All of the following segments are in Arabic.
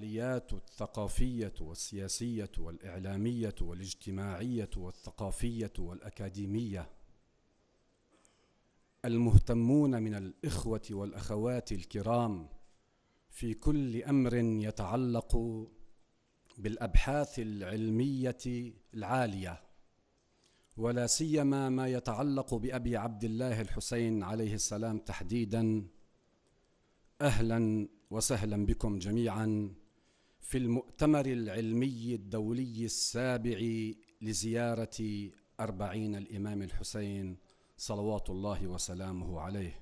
الفعاليات الثقافية والسياسية والإعلامية والاجتماعية والثقافية والأكاديمية المهتمون من الإخوة والأخوات الكرام في كل أمر يتعلق بالأبحاث العلمية العالية ولا سيما ما يتعلق بأبي عبد الله الحسين عليه السلام تحديداً أهلا وسهلا بكم جميعا في المؤتمر العلمي الدولي السابع لزيارة أربعين الإمام الحسين صلوات الله وسلامه عليه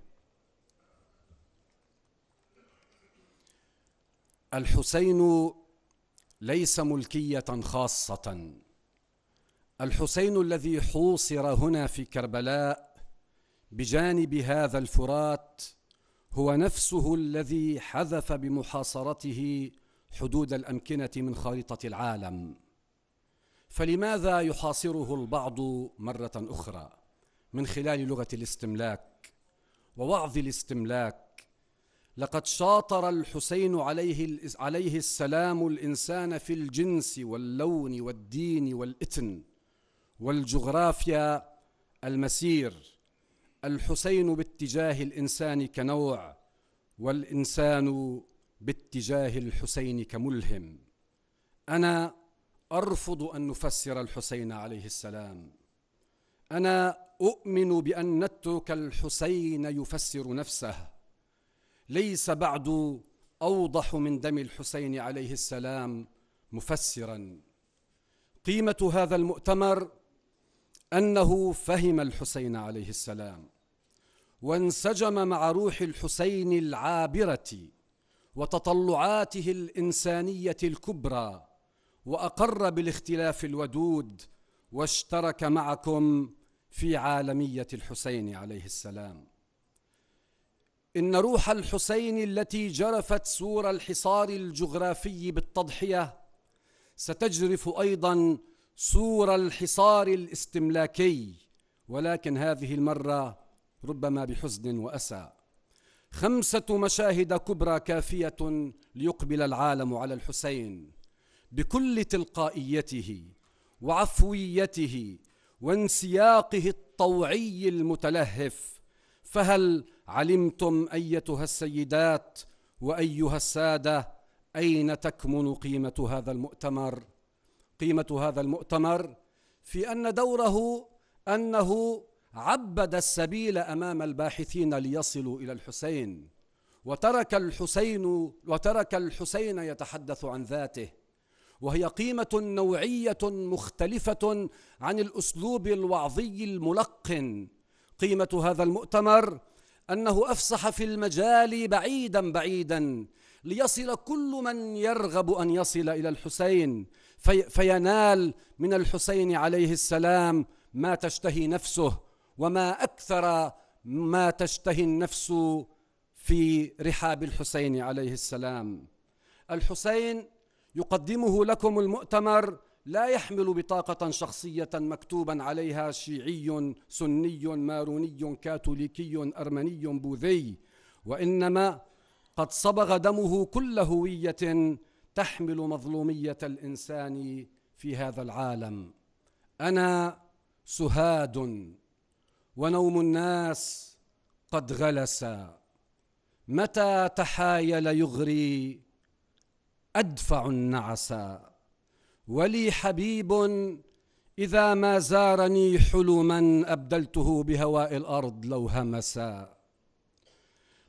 الحسين ليس ملكية خاصة الحسين الذي حوصر هنا في كربلاء بجانب هذا الفرات هو نفسه الذي حذف بمحاصرته حدود الامكنه من خارطه العالم فلماذا يحاصره البعض مره اخرى من خلال لغه الاستملاك ووعظ الاستملاك لقد شاطر الحسين عليه عليه السلام الانسان في الجنس واللون والدين والاتن والجغرافيا المسير الحسين باتجاه الانسان كنوع والانسان باتجاه الحسين كملهم انا ارفض ان نفسر الحسين عليه السلام انا اؤمن بان نترك الحسين يفسر نفسه ليس بعد اوضح من دم الحسين عليه السلام مفسرا قيمه هذا المؤتمر انه فهم الحسين عليه السلام وانسجم مع روح الحسين العابره وتطلعاته الانسانيه الكبرى واقر بالاختلاف الودود واشترك معكم في عالميه الحسين عليه السلام ان روح الحسين التي جرفت سور الحصار الجغرافي بالتضحيه ستجرف ايضا سور الحصار الاستملاكي ولكن هذه المره ربما بحزن واسى خمسة مشاهد كبرى كافية ليقبل العالم على الحسين بكل تلقائيته وعفويته وانسياقه الطوعي المتلهف فهل علمتم أيتها السيدات وأيها السادة أين تكمن قيمة هذا المؤتمر؟ قيمة هذا المؤتمر في أن دوره أنه عبد السبيل امام الباحثين ليصلوا الى الحسين وترك الحسين وترك الحسين يتحدث عن ذاته وهي قيمه نوعيه مختلفه عن الاسلوب الوعظي الملقن قيمه هذا المؤتمر انه افسح في المجال بعيدا بعيدا ليصل كل من يرغب ان يصل الى الحسين في فينال من الحسين عليه السلام ما تشتهي نفسه وما أكثر ما تشتهي النفس في رحاب الحسين عليه السلام الحسين يقدمه لكم المؤتمر لا يحمل بطاقة شخصية مكتوبا عليها شيعي سني ماروني كاثوليكي أرمني بوذي وإنما قد صبغ دمه كل هوية تحمل مظلومية الإنسان في هذا العالم أنا سهاد ونوم الناس قد غلس متى تحايل يغري أدفع النعس ولي حبيب إذا ما زارني حلما أبدلته بهواء الأرض لو همسا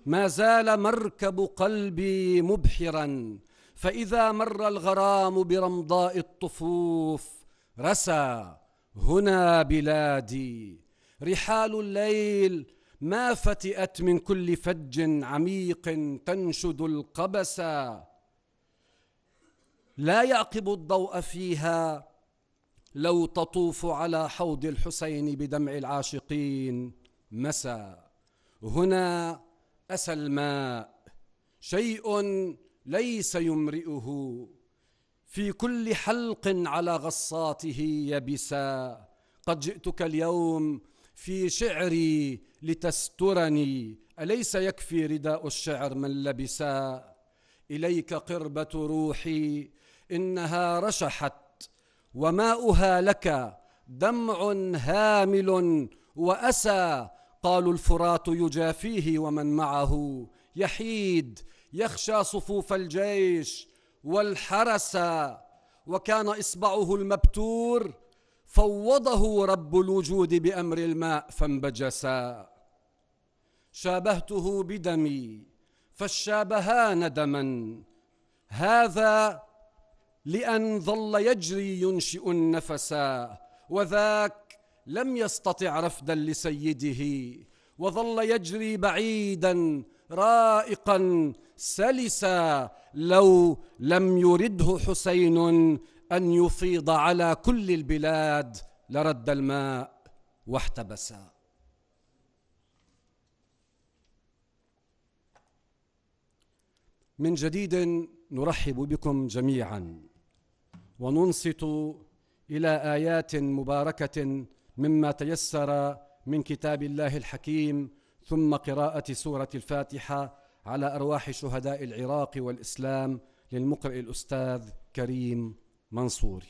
ما زال مركب قلبي مبحرا فإذا مر الغرام برمضاء الطفوف رسى هنا بلادي رحال الليل ما فتئت من كل فج عميق تنشد القبس لا يعقب الضوء فيها لو تطوف على حوض الحسين بدمع العاشقين مسا هنا أسى الماء شيء ليس يمرئه في كل حلق على غصاته يبسا قد جئتك اليوم في شعري لتسترني أليس يكفي رداء الشعر من لبسا إليك قربة روحي إنها رشحت وماؤها لك دمع هامل وأسى قالوا الفرات يجافيه ومن معه يحيد يخشى صفوف الجيش والحرس وكان إصبعه المبتور فوضه رب الوجود بأمر الماء فانبجسا شابهته بدمي فالشابها ندما هذا لأن ظل يجري ينشئ النفسا وذاك لم يستطع رفدا لسيده وظل يجري بعيدا رائقا سلسا لو لم يرده حسين أن يفيض على كل البلاد لرد الماء واحتبسا من جديد نرحب بكم جميعا وننصت إلى آيات مباركة مما تيسر من كتاب الله الحكيم ثم قراءة سورة الفاتحة على أرواح شهداء العراق والإسلام للمقرئ الأستاذ كريم Mansour.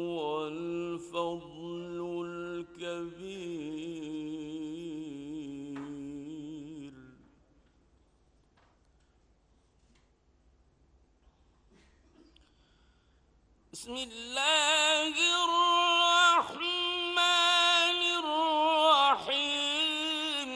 هو الفضل الكبير بسم الله الرحمن الرحيم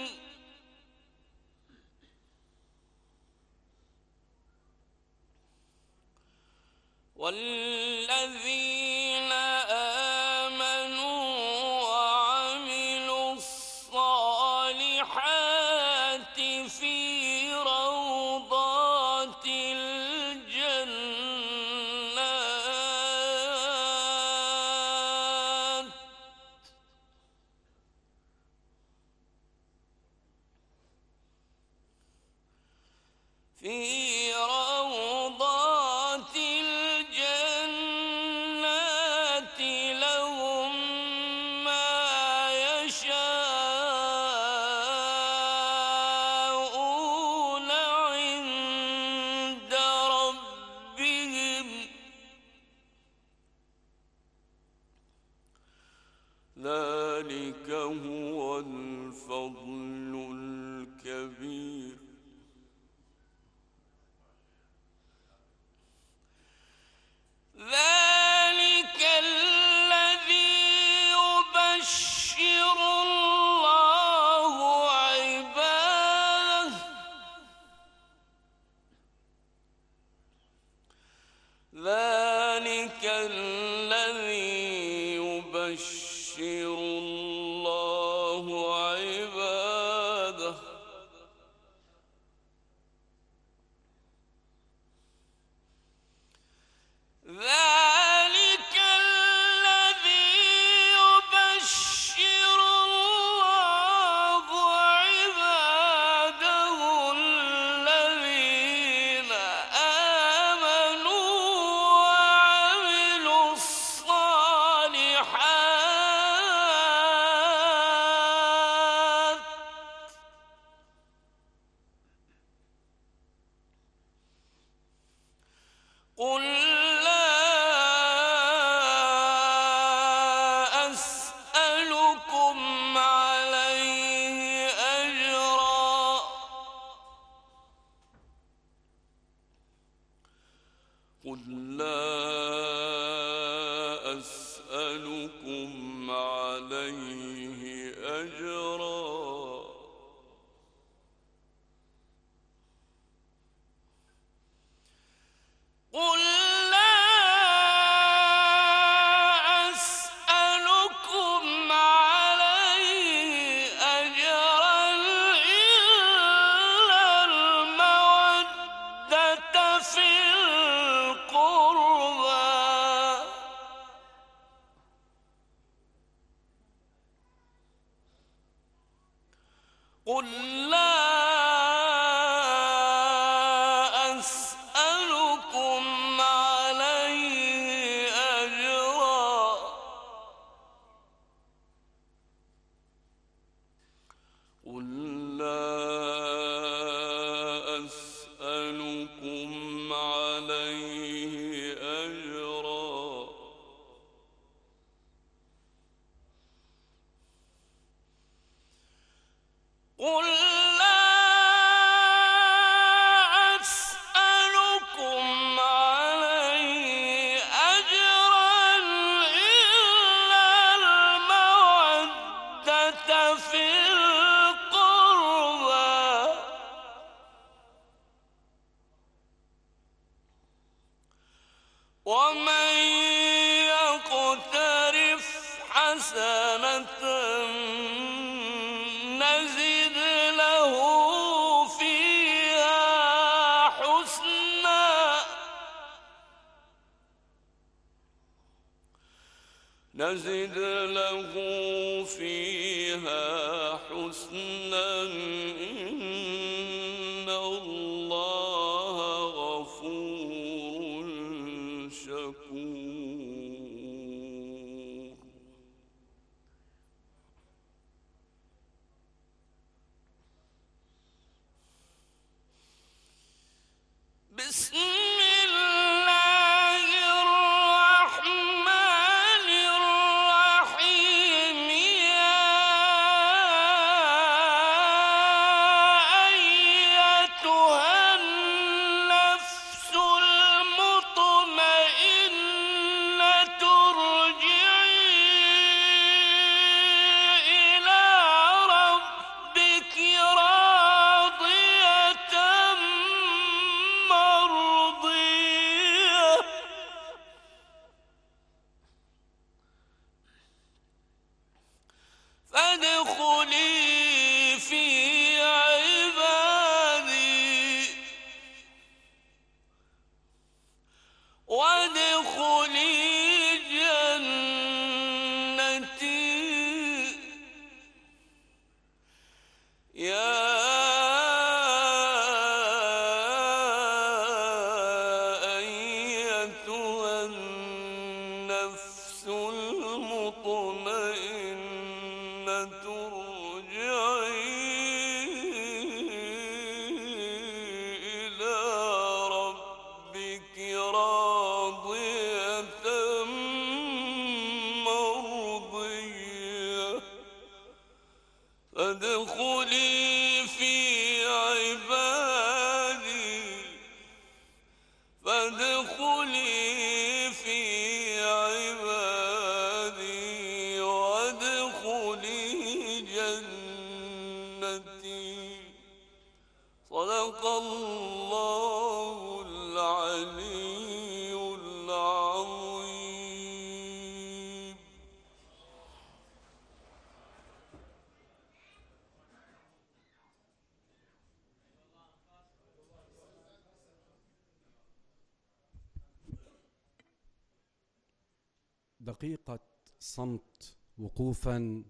دقيقة صمت وقوفا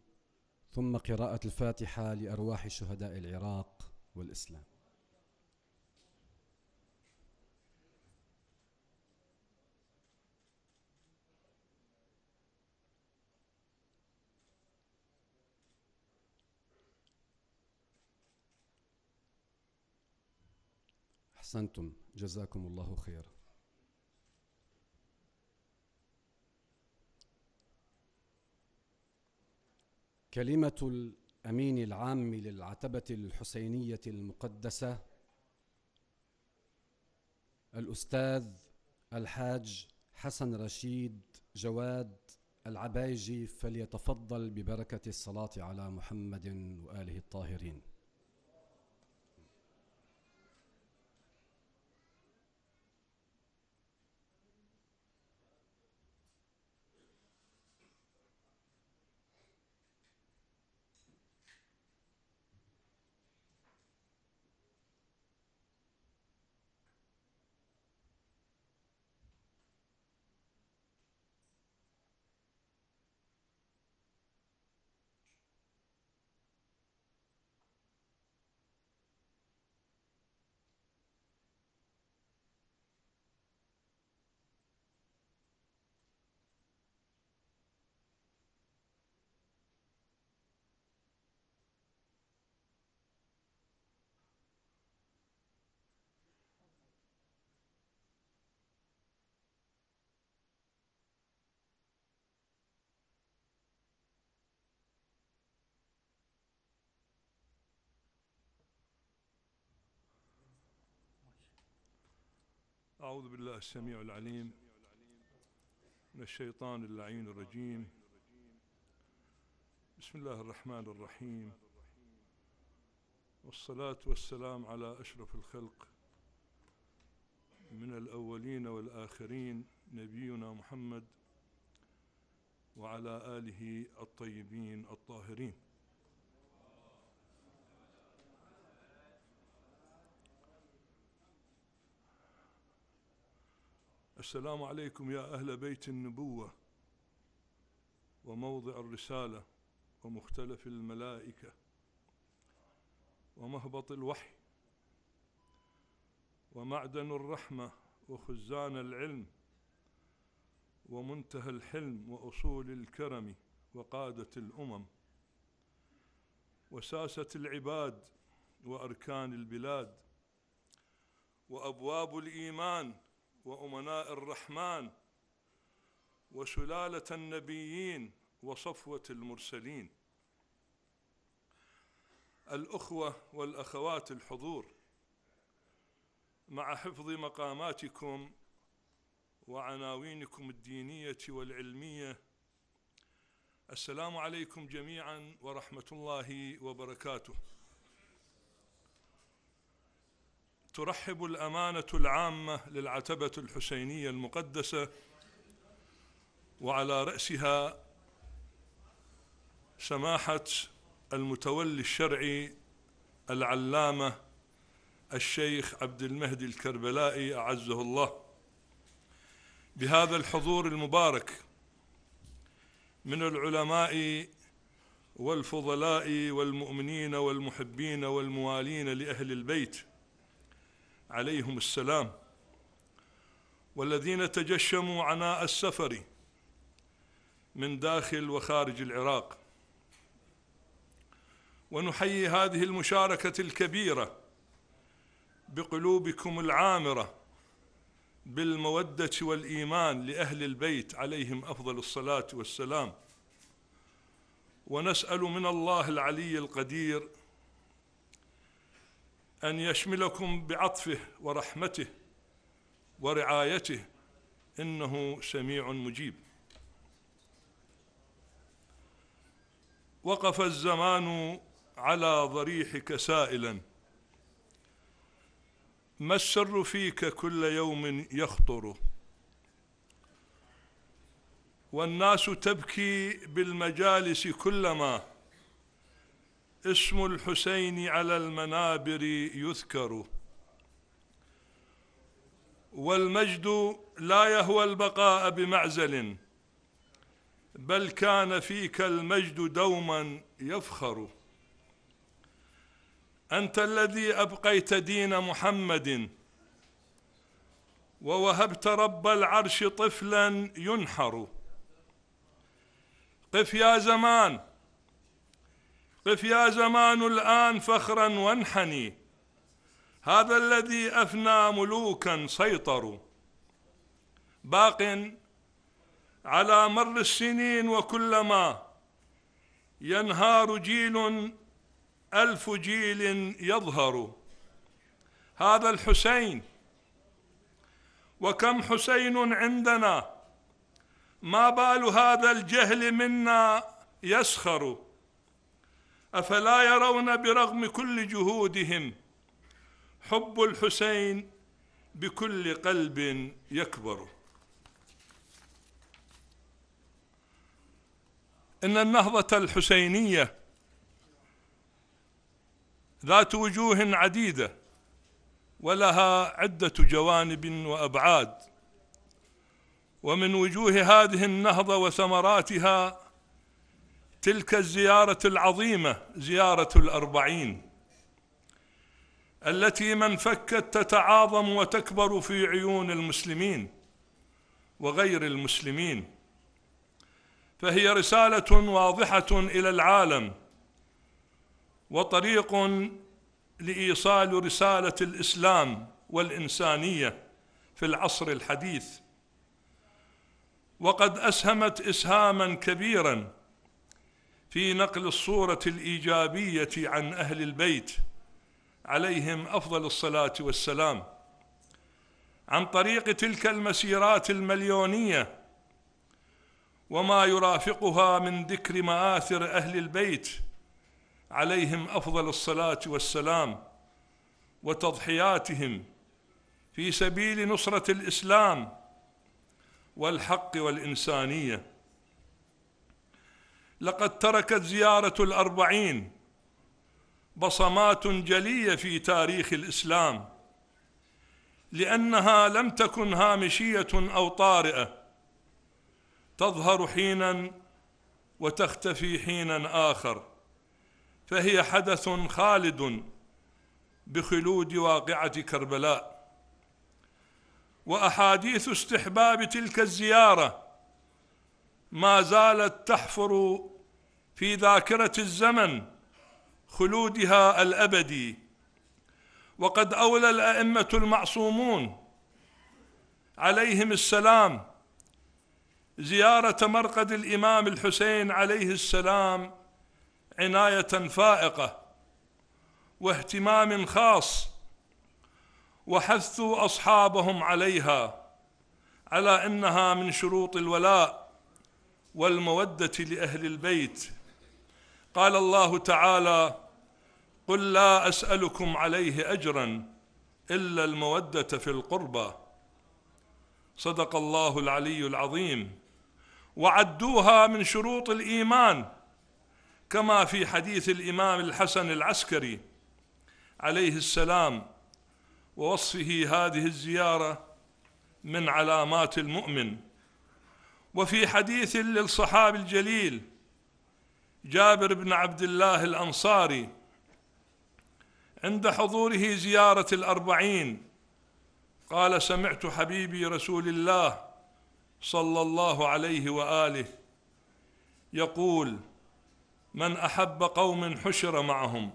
ثم قراءة الفاتحة لأرواح شهداء العراق والإسلام أحسنتم جزاكم الله خيرا كلمة الأمين العام للعتبة الحسينية المقدسة الأستاذ الحاج حسن رشيد جواد العبايجي فليتفضل ببركة الصلاة على محمد وآله الطاهرين أعوذ بالله السميع العليم من الشيطان اللعين الرجيم بسم الله الرحمن الرحيم والصلاة والسلام على أشرف الخلق من الأولين والآخرين نبينا محمد وعلى آله الطيبين الطاهرين السلام عليكم يا أهل بيت النبوة وموضع الرسالة ومختلف الملائكة ومهبط الوحي ومعدن الرحمة وخزان العلم ومنتهى الحلم وأصول الكرم وقادة الأمم وساسة العباد وأركان البلاد وأبواب الإيمان وأمناء الرحمن وسلالة النبيين وصفوة المرسلين الأخوة والأخوات الحضور مع حفظ مقاماتكم وعناوينكم الدينية والعلمية السلام عليكم جميعا ورحمة الله وبركاته ترحب الامانه العامه للعتبه الحسينيه المقدسه وعلى راسها سماحه المتولي الشرعي العلامه الشيخ عبد المهدي الكربلائي اعزه الله بهذا الحضور المبارك من العلماء والفضلاء والمؤمنين والمحبين والموالين لاهل البيت عليهم السلام والذين تجشموا عناء السفر من داخل وخارج العراق ونحيي هذه المشاركة الكبيرة بقلوبكم العامرة بالمودة والإيمان لأهل البيت عليهم أفضل الصلاة والسلام ونسأل من الله العلي القدير أن يشملكم بعطفه ورحمته ورعايته إنه سميع مجيب وقف الزمان على ضريحك سائلا ما السر فيك كل يوم يخطر والناس تبكي بالمجالس كلما اسم الحسين على المنابر يذكر والمجد لا يهوى البقاء بمعزل بل كان فيك المجد دوما يفخر أنت الذي أبقيت دين محمد ووهبت رب العرش طفلا ينحر قف يا زمان قف يا زمان الآن فخرا وانحني هذا الذي أفنى ملوكا سيطروا باق على مر السنين وكلما ينهار جيل ألف جيل يظهر هذا الحسين وكم حسين عندنا ما بال هذا الجهل منا يسخر افلا يرون برغم كل جهودهم حب الحسين بكل قلب يكبر ان النهضه الحسينيه ذات وجوه عديده ولها عده جوانب وابعاد ومن وجوه هذه النهضه وثمراتها تلك الزيارة العظيمة زيارة الأربعين التي من فكت تتعاظم وتكبر في عيون المسلمين وغير المسلمين فهي رسالة واضحة إلى العالم وطريق لإيصال رسالة الإسلام والإنسانية في العصر الحديث وقد أسهمت إسهاما كبيرا في نقل الصورة الإيجابية عن أهل البيت عليهم أفضل الصلاة والسلام عن طريق تلك المسيرات المليونية وما يرافقها من ذكر مآثر أهل البيت عليهم أفضل الصلاة والسلام وتضحياتهم في سبيل نصرة الإسلام والحق والإنسانية لقد تركت زيارة الأربعين بصمات جلية في تاريخ الإسلام لأنها لم تكن هامشية أو طارئة تظهر حينا وتختفي حينا آخر فهي حدث خالد بخلود واقعة كربلاء وأحاديث استحباب تلك الزيارة ما زالت تحفر في ذاكرة الزمن خلودها الأبدي وقد أولى الأئمة المعصومون عليهم السلام زيارة مرقد الإمام الحسين عليه السلام عناية فائقة واهتمام خاص وحثوا أصحابهم عليها على أنها من شروط الولاء والمودة لأهل البيت قال الله تعالى قل لا أسألكم عليه أجرا إلا المودة في القربى صدق الله العلي العظيم وعدوها من شروط الإيمان كما في حديث الإمام الحسن العسكري عليه السلام ووصفه هذه الزيارة من علامات المؤمن وفي حديث للصحابي الجليل جابر بن عبد الله الأنصاري عند حضوره زيارة الأربعين قال سمعت حبيبي رسول الله صلى الله عليه وآله يقول من أحب قوم حشر معهم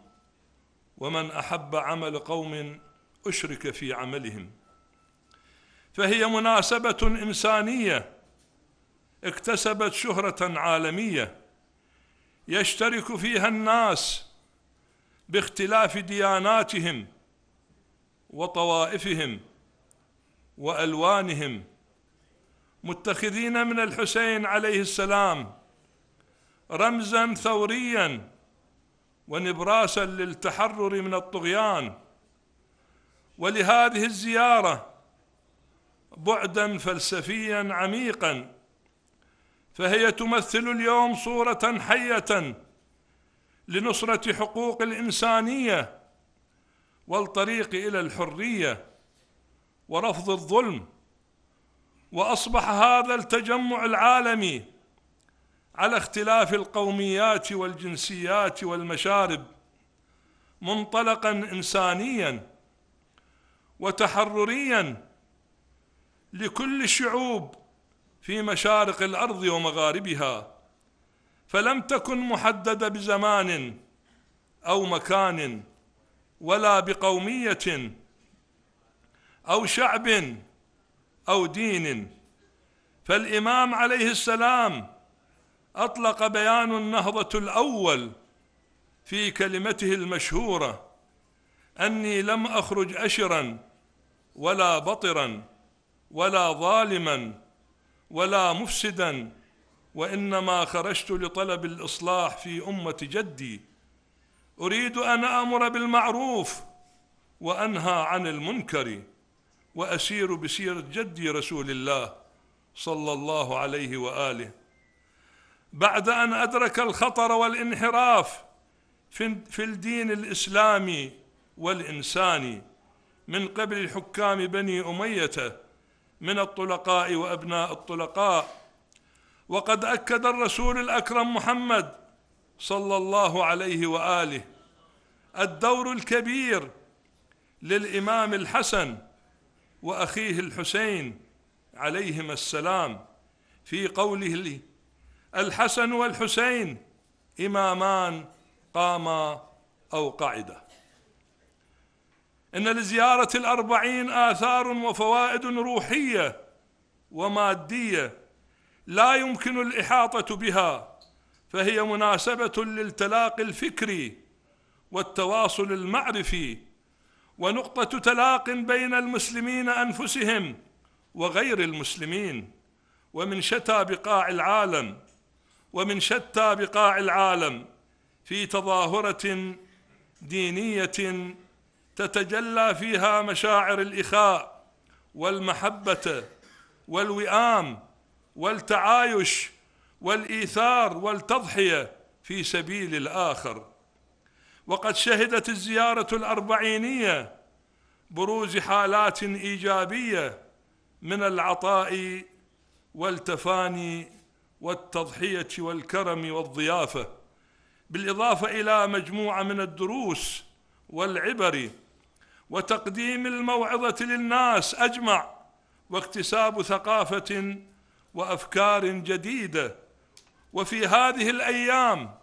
ومن أحب عمل قوم أشرك في عملهم فهي مناسبة إنسانية اكتسبت شهرة عالمية يشترك فيها الناس باختلاف دياناتهم وطوائفهم والوانهم متخذين من الحسين عليه السلام رمزا ثوريا ونبراسا للتحرر من الطغيان ولهذه الزياره بعدا فلسفيا عميقا فهي تمثل اليوم صورة حية لنصرة حقوق الإنسانية والطريق إلى الحرية ورفض الظلم وأصبح هذا التجمع العالمي على اختلاف القوميات والجنسيات والمشارب منطلقا إنسانيا وتحرريا لكل الشعوب في مشارق الارض ومغاربها فلم تكن محدده بزمان او مكان ولا بقوميه او شعب او دين فالامام عليه السلام اطلق بيان النهضه الاول في كلمته المشهوره اني لم اخرج اشرا ولا بطرا ولا ظالما ولا مفسدا وانما خرجت لطلب الاصلاح في امه جدي اريد ان امر بالمعروف وانهى عن المنكر واسير بسيره جدي رسول الله صلى الله عليه واله بعد ان ادرك الخطر والانحراف في الدين الاسلامي والانساني من قبل حكام بني اميه من الطلقاء وابناء الطلقاء وقد اكد الرسول الاكرم محمد صلى الله عليه واله الدور الكبير للامام الحسن واخيه الحسين عليهما السلام في قوله الحسن والحسين امامان قاما او قعدا إن لزيارة الأربعين آثار وفوائد روحية ومادية لا يمكن الإحاطة بها فهي مناسبة للتلاقي الفكري والتواصل المعرفي ونقطة تلاق بين المسلمين أنفسهم وغير المسلمين ومن شتى بقاع العالم ومن شتى بقاع العالم في تظاهرة دينية تتجلى فيها مشاعر الاخاء والمحبه والوئام والتعايش والايثار والتضحيه في سبيل الاخر وقد شهدت الزياره الاربعينيه بروز حالات ايجابيه من العطاء والتفاني والتضحيه والكرم والضيافه بالاضافه الى مجموعه من الدروس والعبر وتقديم الموعظة للناس أجمع واكتساب ثقافة وأفكار جديدة وفي هذه الأيام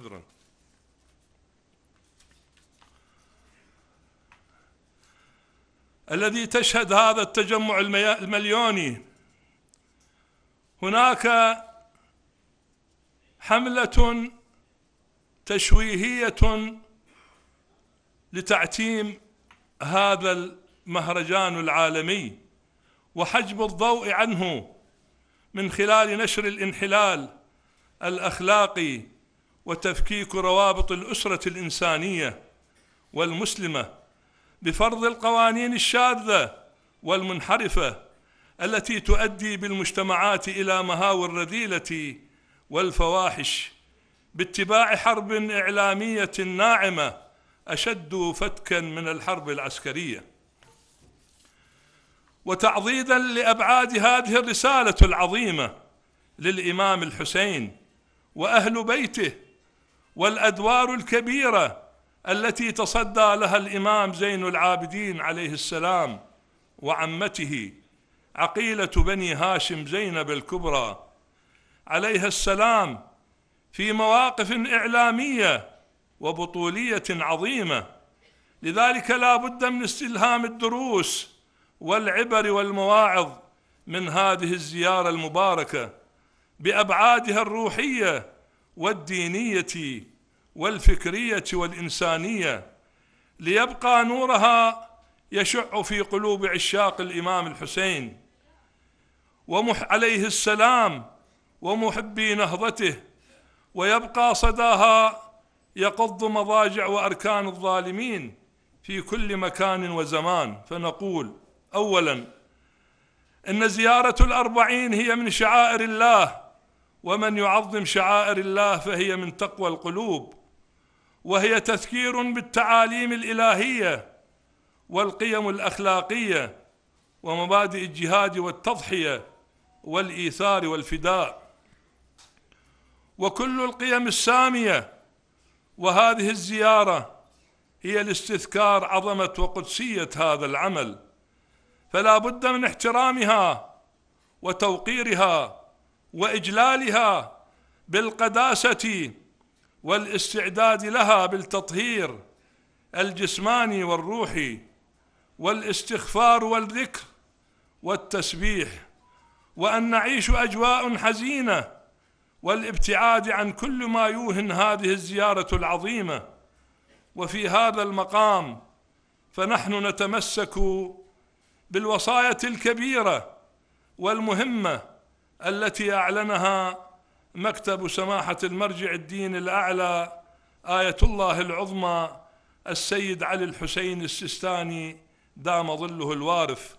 عذرا الذي تشهد هذا التجمع المليوني هناك حملة تشويهية لتعتيم هذا المهرجان العالمي وحجب الضوء عنه من خلال نشر الانحلال الاخلاقي وتفكيك روابط الأسرة الإنسانية والمسلمة بفرض القوانين الشاذة والمنحرفة التي تؤدي بالمجتمعات إلى مهاوي الرذيلة والفواحش باتباع حرب إعلامية ناعمة أشد فتكا من الحرب العسكرية وتعضيدا لأبعاد هذه الرسالة العظيمة للإمام الحسين وأهل بيته والادوار الكبيره التي تصدى لها الامام زين العابدين عليه السلام وعمته عقيله بني هاشم زينب الكبرى عليها السلام في مواقف اعلاميه وبطوليه عظيمه لذلك لا بد من استلهام الدروس والعبر والمواعظ من هذه الزياره المباركه بابعادها الروحيه والدينية والفكرية والإنسانية ليبقى نورها يشع في قلوب عشاق الإمام الحسين ومح عليه السلام ومحبي نهضته ويبقى صداها يقض مضاجع وأركان الظالمين في كل مكان وزمان فنقول أولا إن زيارة الأربعين هي من شعائر الله ومن يعظم شعائر الله فهي من تقوى القلوب وهي تذكير بالتعاليم الالهيه والقيم الاخلاقيه ومبادئ الجهاد والتضحيه والايثار والفداء وكل القيم الساميه وهذه الزياره هي لاستذكار عظمه وقدسيه هذا العمل فلا بد من احترامها وتوقيرها واجلالها بالقداسه والاستعداد لها بالتطهير الجسماني والروحي والاستغفار والذكر والتسبيح وان نعيش اجواء حزينه والابتعاد عن كل ما يوهن هذه الزياره العظيمه وفي هذا المقام فنحن نتمسك بالوصايه الكبيره والمهمه التي أعلنها مكتب سماحة المرجع الدين الأعلى آية الله العظمى السيد علي الحسين السيستاني دام ظله الوارف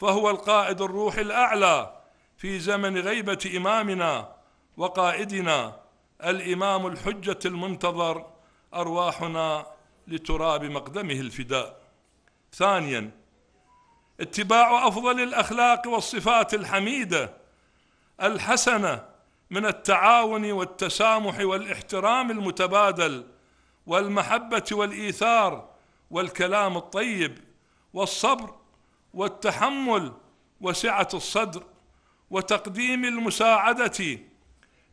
فهو القائد الروح الأعلى في زمن غيبة إمامنا وقائدنا الإمام الحجة المنتظر أرواحنا لتراب مقدمه الفداء ثانيا اتباع أفضل الأخلاق والصفات الحميدة الحسنه من التعاون والتسامح والاحترام المتبادل والمحبه والايثار والكلام الطيب والصبر والتحمل وسعه الصدر وتقديم المساعده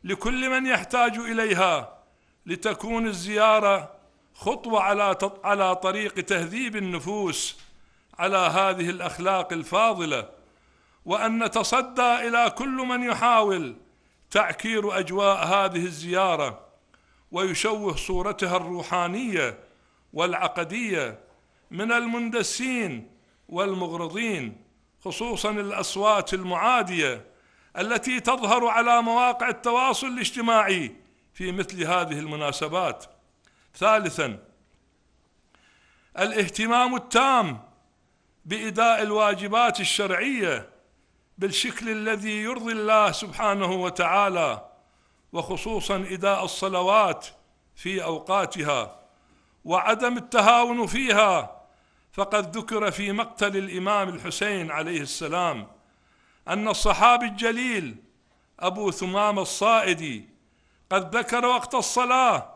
لكل من يحتاج اليها لتكون الزياره خطوه على على طريق تهذيب النفوس على هذه الاخلاق الفاضله وأن نتصدى إلى كل من يحاول تعكير أجواء هذه الزيارة ويشوه صورتها الروحانية والعقدية من المندسين والمغرضين خصوصا الأصوات المعادية التي تظهر على مواقع التواصل الاجتماعي في مثل هذه المناسبات ثالثا الاهتمام التام بإداء الواجبات الشرعية بالشكل الذي يرضي الله سبحانه وتعالى وخصوصا اداء الصلوات في اوقاتها وعدم التهاون فيها فقد ذكر في مقتل الامام الحسين عليه السلام ان الصحابي الجليل ابو ثمام الصائدي قد ذكر وقت الصلاه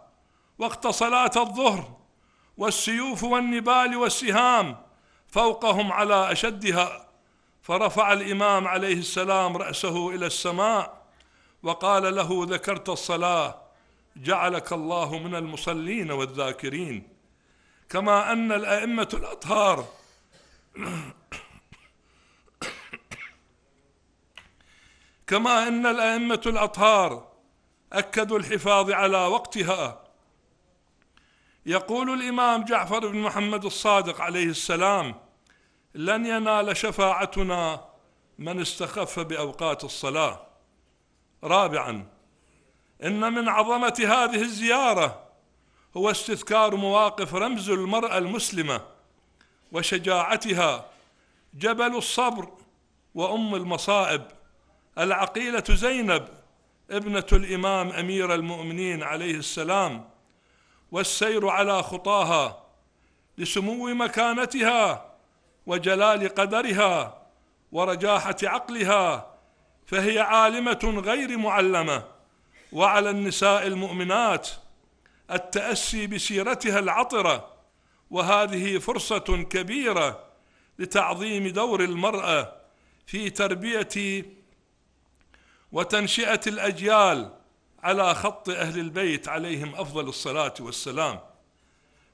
وقت صلاه الظهر والسيوف والنبال والسهام فوقهم على اشدها فرفع الإمام عليه السلام رأسه إلى السماء وقال له ذكرت الصلاة جعلك الله من المصلين والذاكرين كما أن الأئمة الأطهار كما أن الأئمة الأطهار أكدوا الحفاظ على وقتها يقول الإمام جعفر بن محمد الصادق عليه السلام لن ينال شفاعتنا من استخف باوقات الصلاه رابعا ان من عظمه هذه الزياره هو استذكار مواقف رمز المراه المسلمه وشجاعتها جبل الصبر وام المصائب العقيله زينب ابنه الامام امير المؤمنين عليه السلام والسير على خطاها لسمو مكانتها وجلال قدرها ورجاحة عقلها فهي عالمة غير معلمة وعلى النساء المؤمنات التأسي بسيرتها العطرة وهذه فرصة كبيرة لتعظيم دور المرأة في تربية وتنشئة الأجيال على خط أهل البيت عليهم أفضل الصلاة والسلام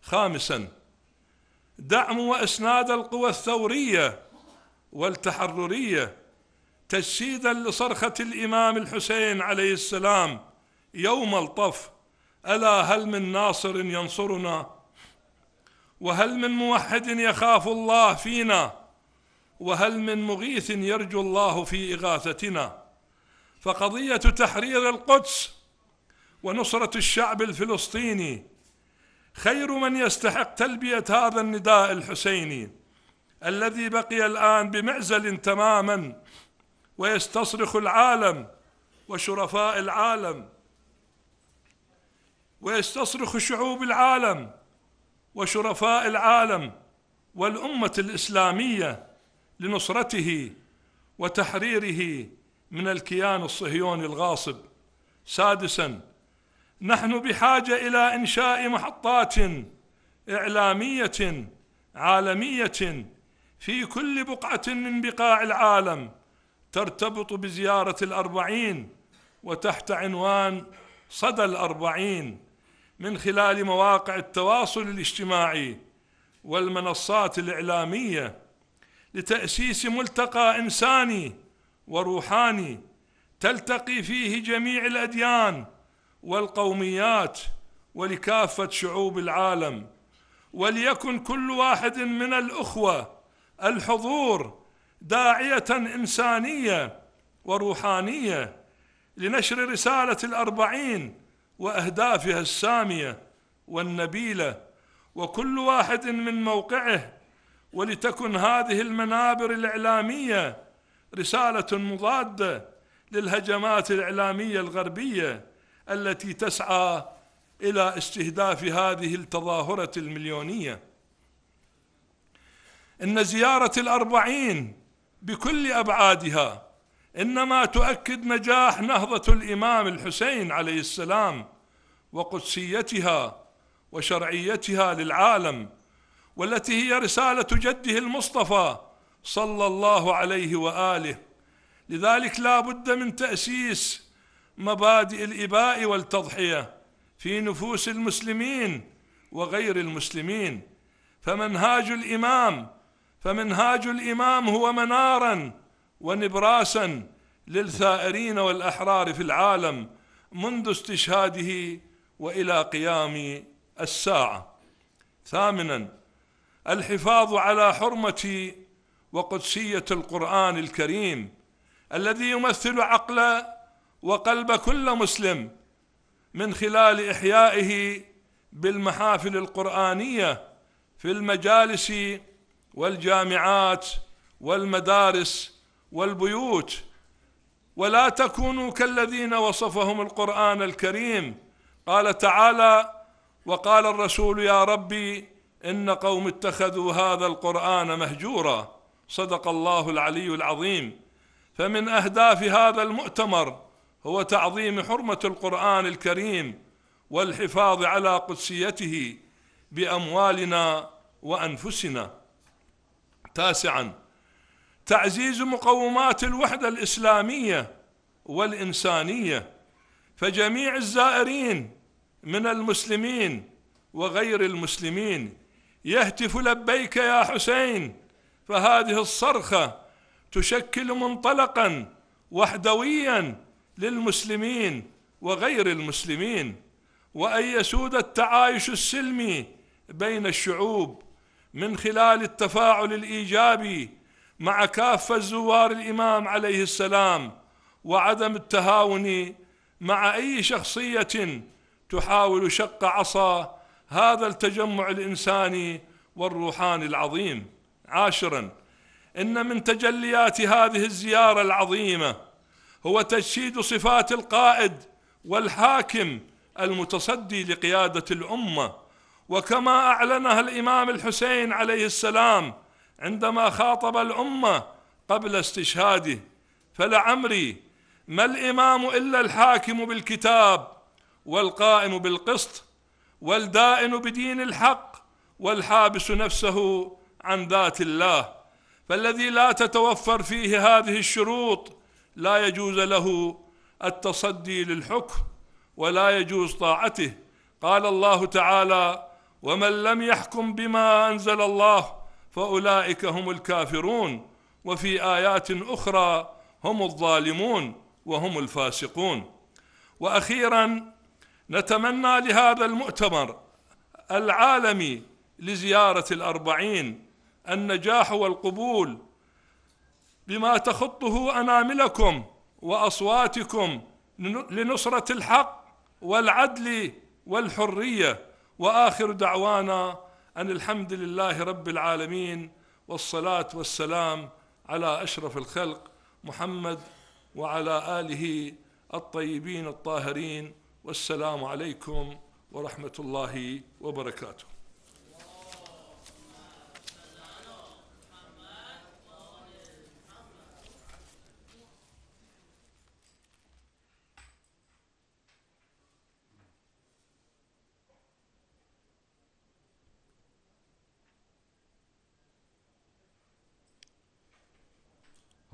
خامساً دعم واسناد القوى الثوريه والتحرريه تجسيدا لصرخه الامام الحسين عليه السلام يوم الطف الا هل من ناصر ينصرنا وهل من موحد يخاف الله فينا وهل من مغيث يرجو الله في اغاثتنا فقضيه تحرير القدس ونصره الشعب الفلسطيني خير من يستحق تلبيه هذا النداء الحسيني الذي بقي الان بمعزل تماما ويستصرخ العالم وشرفاء العالم ويستصرخ شعوب العالم وشرفاء العالم والامه الاسلاميه لنصرته وتحريره من الكيان الصهيوني الغاصب سادسا نحن بحاجه الى انشاء محطات اعلاميه عالميه في كل بقعه من بقاع العالم ترتبط بزياره الاربعين وتحت عنوان صدى الاربعين من خلال مواقع التواصل الاجتماعي والمنصات الاعلاميه لتاسيس ملتقى انساني وروحاني تلتقي فيه جميع الاديان والقوميات ولكافه شعوب العالم وليكن كل واحد من الاخوه الحضور داعيه انسانيه وروحانيه لنشر رساله الاربعين واهدافها الساميه والنبيله وكل واحد من موقعه ولتكن هذه المنابر الاعلاميه رساله مضاده للهجمات الاعلاميه الغربيه التي تسعى إلى استهداف هذه التظاهرة المليونية إن زيارة الأربعين بكل أبعادها إنما تؤكد نجاح نهضة الإمام الحسين عليه السلام وقدسيتها وشرعيتها للعالم والتي هي رسالة جده المصطفى صلى الله عليه وآله لذلك لا بد من تأسيس مبادئ الاباء والتضحيه في نفوس المسلمين وغير المسلمين فمنهاج الامام فمنهاج الامام هو منارا ونبراسا للثائرين والاحرار في العالم منذ استشهاده والى قيام الساعه ثامنا الحفاظ على حرمه وقدسيه القران الكريم الذي يمثل عقل وقلب كل مسلم من خلال إحيائه بالمحافل القرآنية في المجالس والجامعات والمدارس والبيوت ولا تكونوا كالذين وصفهم القرآن الكريم قال تعالى وقال الرسول يا ربي إن قوم اتخذوا هذا القرآن مهجورا صدق الله العلي العظيم فمن أهداف هذا المؤتمر هو تعظيم حرمة القرآن الكريم والحفاظ على قدسيته بأموالنا وأنفسنا تاسعا تعزيز مقومات الوحدة الإسلامية والإنسانية فجميع الزائرين من المسلمين وغير المسلمين يهتف لبيك يا حسين فهذه الصرخة تشكل منطلقا وحدويا للمسلمين وغير المسلمين وان يسود التعايش السلمي بين الشعوب من خلال التفاعل الايجابي مع كافه زوار الامام عليه السلام وعدم التهاون مع اي شخصيه تحاول شق عصا هذا التجمع الانساني والروحاني العظيم عاشرا ان من تجليات هذه الزياره العظيمه هو تجسيد صفات القائد والحاكم المتصدي لقيادة الأمة وكما أعلنها الإمام الحسين عليه السلام عندما خاطب الأمة قبل استشهاده فلعمري ما الإمام إلا الحاكم بالكتاب والقائم بالقسط والدائن بدين الحق والحابس نفسه عن ذات الله فالذي لا تتوفر فيه هذه الشروط لا يجوز له التصدي للحكم ولا يجوز طاعته قال الله تعالى ومن لم يحكم بما انزل الله فاولئك هم الكافرون وفي ايات اخرى هم الظالمون وهم الفاسقون واخيرا نتمنى لهذا المؤتمر العالمي لزياره الاربعين النجاح والقبول بما تخطه اناملكم واصواتكم لنصره الحق والعدل والحريه واخر دعوانا ان الحمد لله رب العالمين والصلاه والسلام على اشرف الخلق محمد وعلى اله الطيبين الطاهرين والسلام عليكم ورحمه الله وبركاته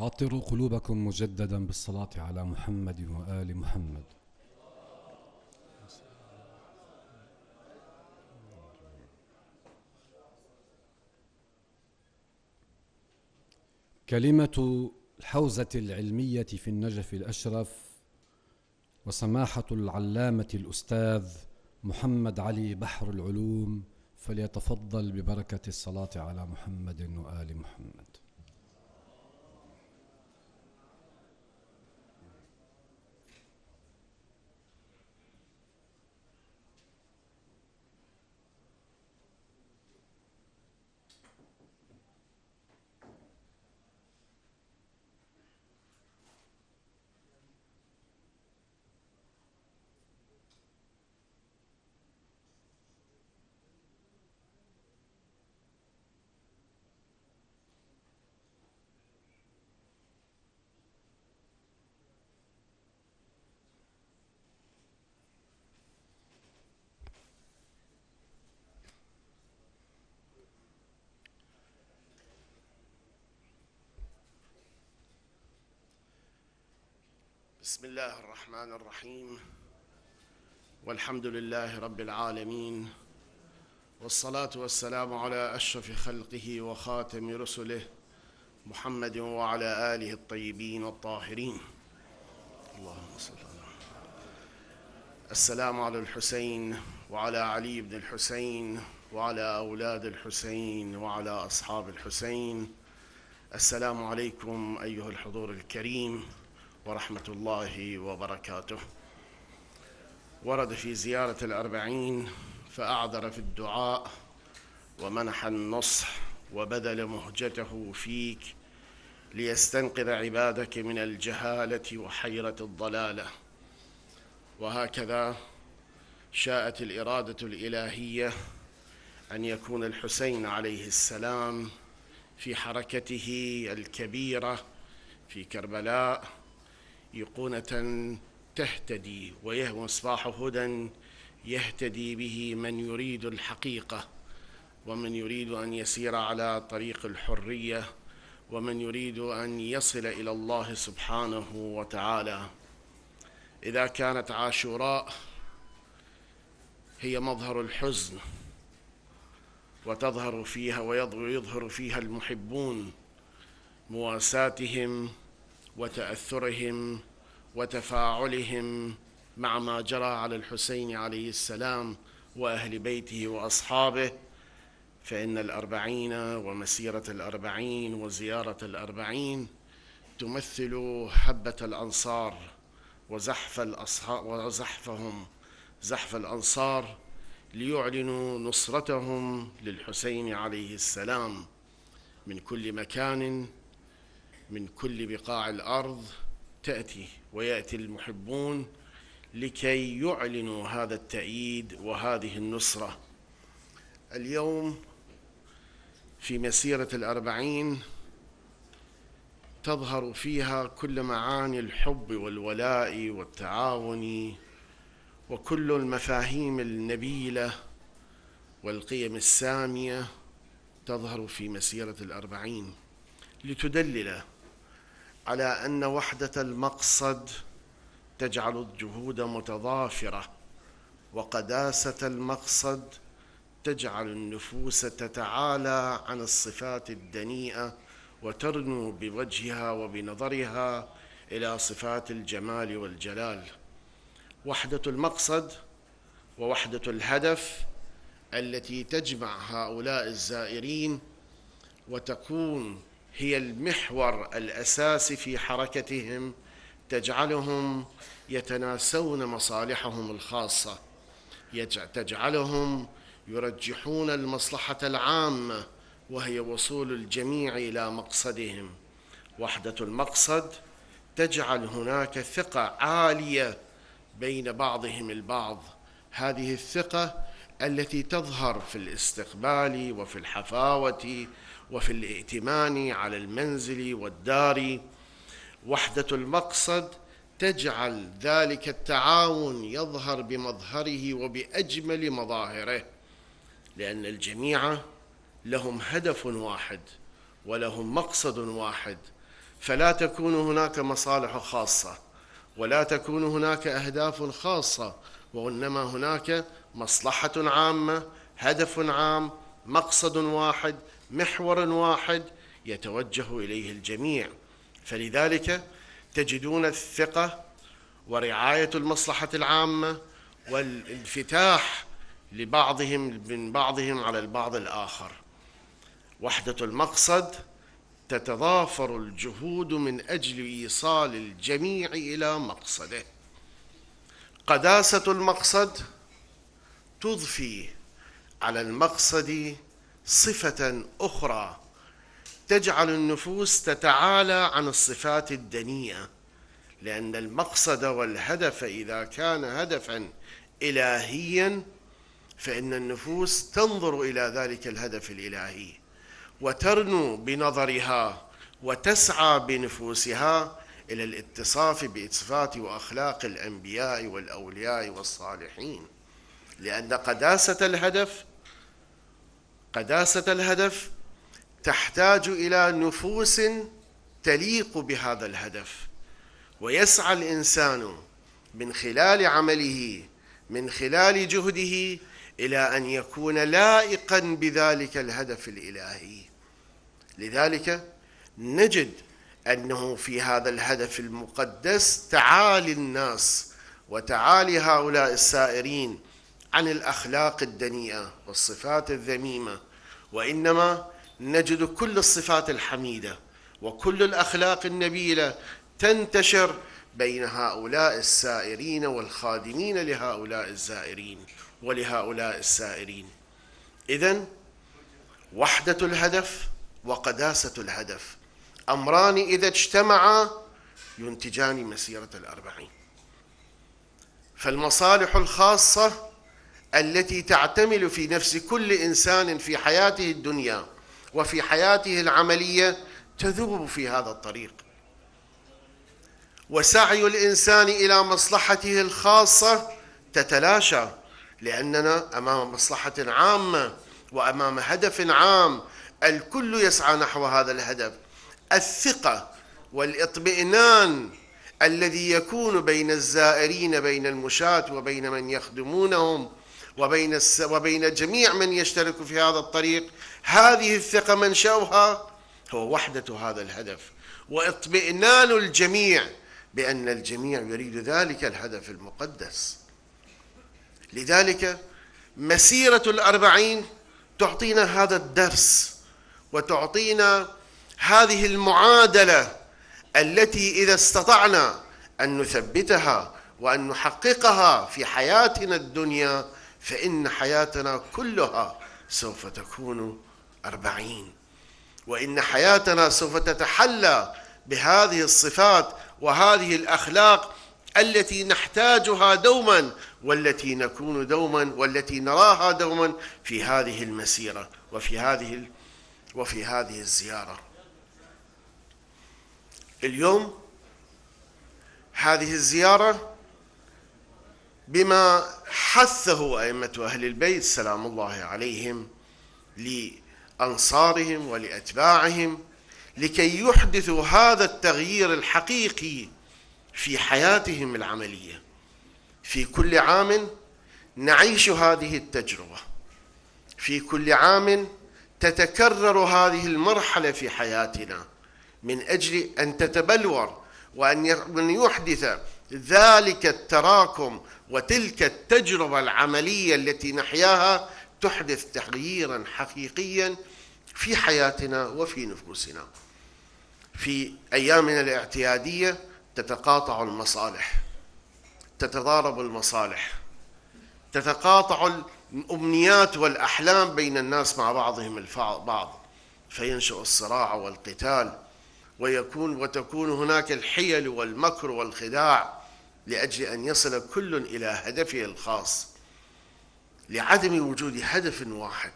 عطروا قلوبكم مجددا بالصلاة على محمد وآل محمد كلمة الحوزة العلمية في النجف الأشرف وسماحة العلامة الأستاذ محمد علي بحر العلوم فليتفضل ببركة الصلاة على محمد وآل محمد بسم الله الرحمن الرحيم والحمد لله رب العالمين والصلاة والسلام على أشرف خلقه وخاتم رسله محمد وعلى آله الطيبين الطاهرين اللهم صل على السلام على الحسين وعلى علي بن الحسين وعلى أولاد الحسين وعلى أصحاب الحسين السلام عليكم أيها الحضور الكريم ورحمة الله وبركاته ورد في زيارة الأربعين فأعذر في الدعاء ومنح النصح وبذل مهجته فيك ليستنقذ عبادك من الجهالة وحيرة الضلالة وهكذا شاءت الإرادة الإلهية أن يكون الحسين عليه السلام في حركته الكبيرة في كربلاء يقونة تهتدي ويهوى مصباح هدى يهتدي به من يريد الحقيقة ومن يريد أن يسير على طريق الحرية ومن يريد أن يصل إلى الله سبحانه وتعالى إذا كانت عاشوراء هي مظهر الحزن وتظهر فيها ويظهر فيها المحبون مواساتهم وتاثرهم وتفاعلهم مع ما جرى على الحسين عليه السلام واهل بيته واصحابه فان الاربعين ومسيره الاربعين وزياره الاربعين تمثل حبه الانصار وزحف الاصحاب وزحفهم زحف الانصار ليعلنوا نصرتهم للحسين عليه السلام من كل مكان من كل بقاع الارض تاتي وياتي المحبون لكي يعلنوا هذا التأييد وهذه النصرة اليوم في مسيرة الأربعين تظهر فيها كل معاني الحب والولاء والتعاون وكل المفاهيم النبيلة والقيم السامية تظهر في مسيرة الأربعين لتدلل على ان وحده المقصد تجعل الجهود متضافره وقداسه المقصد تجعل النفوس تتعالى عن الصفات الدنيئه وترنو بوجهها وبنظرها الى صفات الجمال والجلال وحده المقصد ووحده الهدف التي تجمع هؤلاء الزائرين وتكون هي المحور الاساسي في حركتهم تجعلهم يتناسون مصالحهم الخاصه تجعلهم يرجحون المصلحه العامه وهي وصول الجميع الى مقصدهم وحده المقصد تجعل هناك ثقه عاليه بين بعضهم البعض هذه الثقه التي تظهر في الاستقبال وفي الحفاوه وفي الائتمان على المنزل والدار وحدة المقصد تجعل ذلك التعاون يظهر بمظهره وبأجمل مظاهره لأن الجميع لهم هدف واحد ولهم مقصد واحد فلا تكون هناك مصالح خاصة ولا تكون هناك أهداف خاصة وإنما هناك مصلحة عامة هدف عام مقصد واحد محور واحد يتوجه اليه الجميع فلذلك تجدون الثقه ورعايه المصلحه العامه والانفتاح لبعضهم من بعضهم على البعض الاخر وحده المقصد تتضافر الجهود من اجل ايصال الجميع الى مقصده قداسه المقصد تضفي على المقصد صفة أخرى تجعل النفوس تتعالى عن الصفات الدنيئة لأن المقصد والهدف إذا كان هدفا إلهيا فإن النفوس تنظر إلى ذلك الهدف الإلهي وترنو بنظرها وتسعى بنفوسها إلى الاتصاف بصفات وأخلاق الأنبياء والأولياء والصالحين لأن قداسة الهدف قداسة الهدف تحتاج إلى نفوس تليق بهذا الهدف ويسعى الإنسان من خلال عمله من خلال جهده إلى أن يكون لائقا بذلك الهدف الإلهي لذلك نجد أنه في هذا الهدف المقدس تعالي الناس وتعالي هؤلاء السائرين عن الأخلاق الدنيئة والصفات الذميمة وإنما نجد كل الصفات الحميدة وكل الأخلاق النبيلة تنتشر بين هؤلاء السائرين والخادمين لهؤلاء الزائرين ولهؤلاء السائرين إذا وحدة الهدف وقداسة الهدف أمران إذا اجتمعا ينتجان مسيرة الأربعين فالمصالح الخاصة التي تعتمل في نفس كل إنسان في حياته الدنيا وفي حياته العملية تذوب في هذا الطريق وسعي الإنسان إلى مصلحته الخاصة تتلاشى لأننا أمام مصلحة عامة وأمام هدف عام الكل يسعى نحو هذا الهدف الثقة والاطمئنان الذي يكون بين الزائرين بين المشاة وبين من يخدمونهم وبين وبين جميع من يشترك في هذا الطريق هذه الثقة منشأها هو وحدة هذا الهدف واطمئنان الجميع بأن الجميع يريد ذلك الهدف المقدس لذلك مسيرة الأربعين تعطينا هذا الدرس وتعطينا هذه المعادلة التي إذا استطعنا أن نثبتها وأن نحققها في حياتنا الدنيا فإن حياتنا كلها سوف تكون أربعين وإن حياتنا سوف تتحلى بهذه الصفات وهذه الأخلاق التي نحتاجها دوما والتي نكون دوما والتي نراها دوما في هذه المسيرة وفي هذه وفي هذه الزيارة اليوم هذه الزيارة بما حثه أئمة أهل البيت سلام الله عليهم لأنصارهم ولأتباعهم لكي يحدثوا هذا التغيير الحقيقي في حياتهم العملية في كل عام نعيش هذه التجربة في كل عام تتكرر هذه المرحلة في حياتنا من أجل أن تتبلور وأن يحدث ذلك التراكم وتلك التجربة العملية التي نحياها تحدث تغييرا حقيقيا في حياتنا وفي نفوسنا. في أيامنا الاعتيادية تتقاطع المصالح تتضارب المصالح تتقاطع الأمنيات والأحلام بين الناس مع بعضهم البعض فينشأ الصراع والقتال ويكون وتكون هناك الحيل والمكر والخداع لأجل أن يصل كل إلى هدفه الخاص لعدم وجود هدف واحد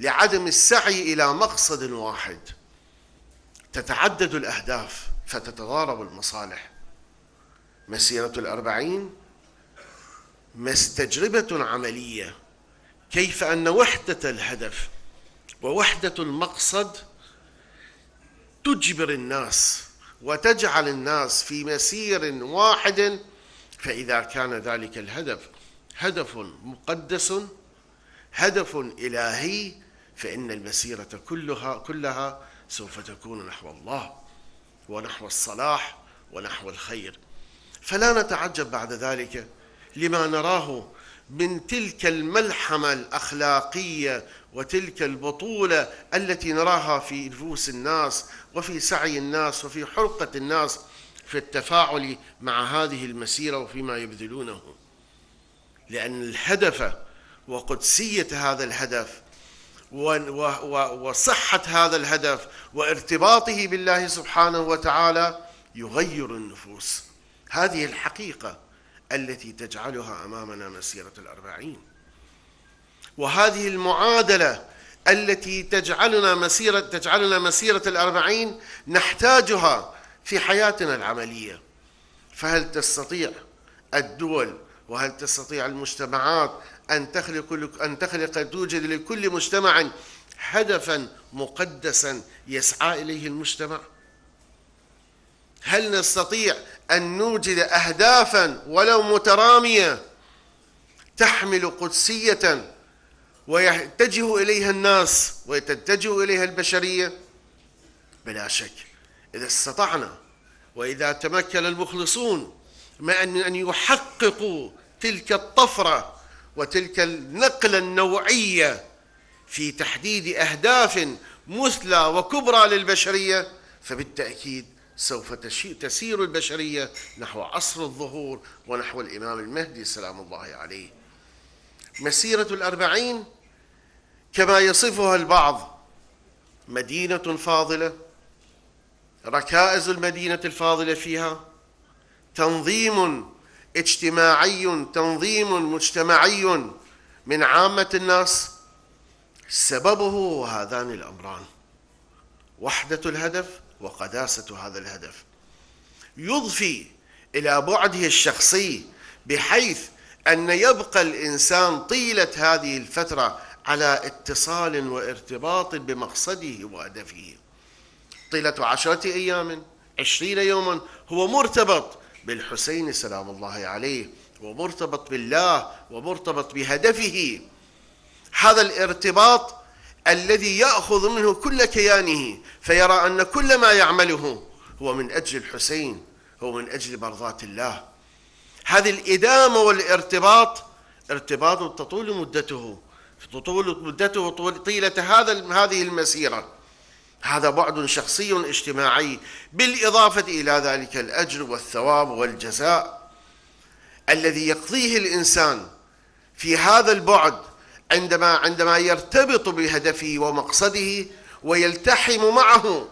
لعدم السعي إلى مقصد واحد تتعدد الأهداف فتتضارب المصالح مسيرة الأربعين مس تجربة عملية كيف أن وحدة الهدف ووحدة المقصد تجبر الناس وتجعل الناس في مسير واحد فإذا كان ذلك الهدف هدف مقدس هدف إلهي فإن المسيرة كلها كلها سوف تكون نحو الله ونحو الصلاح ونحو الخير فلا نتعجب بعد ذلك لما نراه من تلك الملحمة الأخلاقية وتلك البطولة التي نراها في نفوس الناس وفي سعي الناس وفي حرقة الناس في التفاعل مع هذه المسيرة وفيما يبذلونه لأن الهدف وقدسية هذا الهدف وصحة هذا الهدف وارتباطه بالله سبحانه وتعالى يغير النفوس هذه الحقيقة التي تجعلها أمامنا مسيرة الأربعين وهذه المعادلة التي تجعلنا مسيرة تجعلنا مسيرة الأربعين نحتاجها في حياتنا العملية فهل تستطيع الدول وهل تستطيع المجتمعات أن تخلق أن تخلق توجد لكل مجتمع هدفا مقدسا يسعى إليه المجتمع؟ هل نستطيع أن نوجد أهدافا ولو مترامية تحمل قدسية ويتجه إليها الناس وتتجه إليها البشرية بلا شك إذا استطعنا وإذا تمكن المخلصون من أن يحققوا تلك الطفرة وتلك النقلة النوعية في تحديد أهداف مثلى وكبرى للبشرية فبالتأكيد سوف تسير البشرية نحو عصر الظهور ونحو الإمام المهدي سلام الله عليه مسيرة الأربعين كما يصفها البعض مدينة فاضلة ركائز المدينة الفاضلة فيها تنظيم اجتماعي تنظيم مجتمعي من عامة الناس سببه هذان الأمران وحدة الهدف وقداسة هذا الهدف يضفي إلى بعده الشخصي بحيث أن يبقى الإنسان طيلة هذه الفترة على اتصال وارتباط بمقصده وهدفه طيلة عشرة أيام عشرين يوما هو مرتبط بالحسين سلام الله عليه ومرتبط بالله ومرتبط بهدفه هذا الارتباط الذي يأخذ منه كل كيانه فيرى أن كل ما يعمله هو من أجل الحسين هو من أجل مرضاة الله هذه الإدامة والارتباط ارتباط تطول مدته تطول مدته طيلة هذا هذه المسيرة هذا بعد شخصي اجتماعي بالإضافة إلى ذلك الأجر والثواب والجزاء الذي يقضيه الإنسان في هذا البعد عندما عندما يرتبط بهدفه ومقصده ويلتحم معه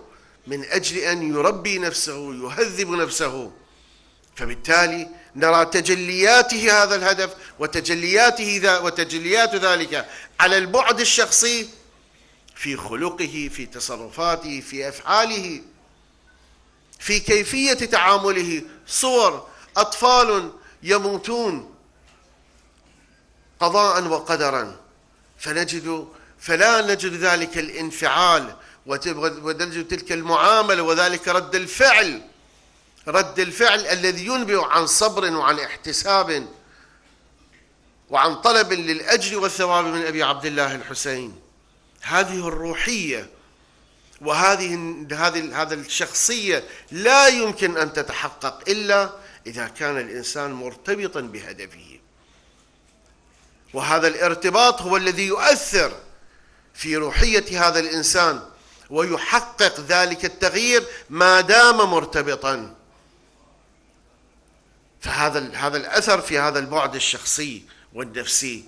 من أجل أن يربي نفسه يهذب نفسه فبالتالي نرى تجلياته هذا الهدف وتجلياته ذا وتجليات ذلك على البعد الشخصي في خلقه في تصرفاته في أفعاله في كيفية تعامله صور أطفال يموتون قضاء وقدرا فنجد فلا نجد ذلك الانفعال ونجد تلك المعاملة وذلك رد الفعل رد الفعل الذي ينبئ عن صبر وعن احتساب وعن طلب للأجر والثواب من أبي عبد الله الحسين هذه الروحية وهذه هذه هذا الشخصية لا يمكن أن تتحقق إلا إذا كان الإنسان مرتبطا بهدفه وهذا الارتباط هو الذي يؤثر في روحية هذا الإنسان ويحقق ذلك التغيير ما دام مرتبطا فهذا هذا الأثر في هذا البعد الشخصي والنفسي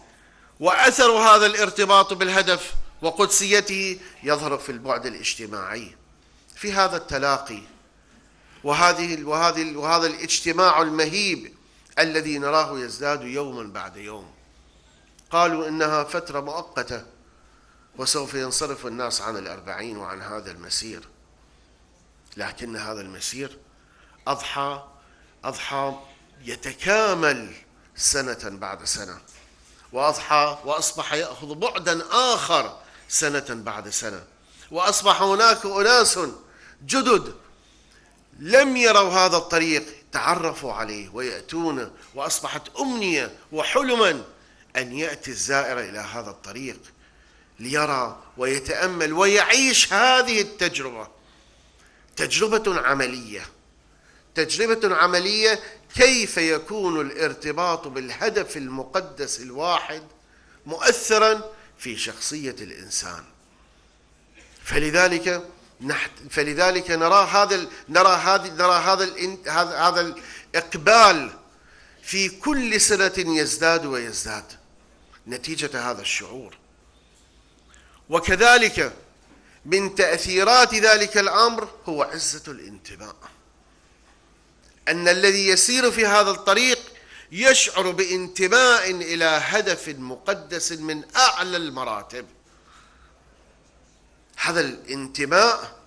وأثر هذا الارتباط بالهدف وقدسيته يظهر في البعد الاجتماعي في هذا التلاقي وهذه وهذه وهذا الاجتماع المهيب الذي نراه يزداد يوما بعد يوم قالوا إنها فترة مؤقتة وسوف ينصرف الناس عن الأربعين وعن هذا المسير لكن هذا المسير أضحى أضحى يتكامل سنة بعد سنة وأضحى وأصبح يأخذ بعدا آخر سنة بعد سنة وأصبح هناك أناس جدد لم يروا هذا الطريق تعرفوا عليه ويأتون وأصبحت أمنية وحلما أن يأتي الزائر إلى هذا الطريق ليرى ويتأمل ويعيش هذه التجربة تجربة عملية تجربة عملية كيف يكون الارتباط بالهدف المقدس الواحد مؤثرا في شخصية الإنسان فلذلك فلذلك نرى هذا نرى هذا نرى هذا هذا الإقبال في كل سنة يزداد ويزداد نتيجة هذا الشعور وكذلك من تأثيرات ذلك الأمر هو عزة الانتماء أن الذي يسير في هذا الطريق يشعر بانتماء إلى هدف مقدس من أعلى المراتب هذا الانتماء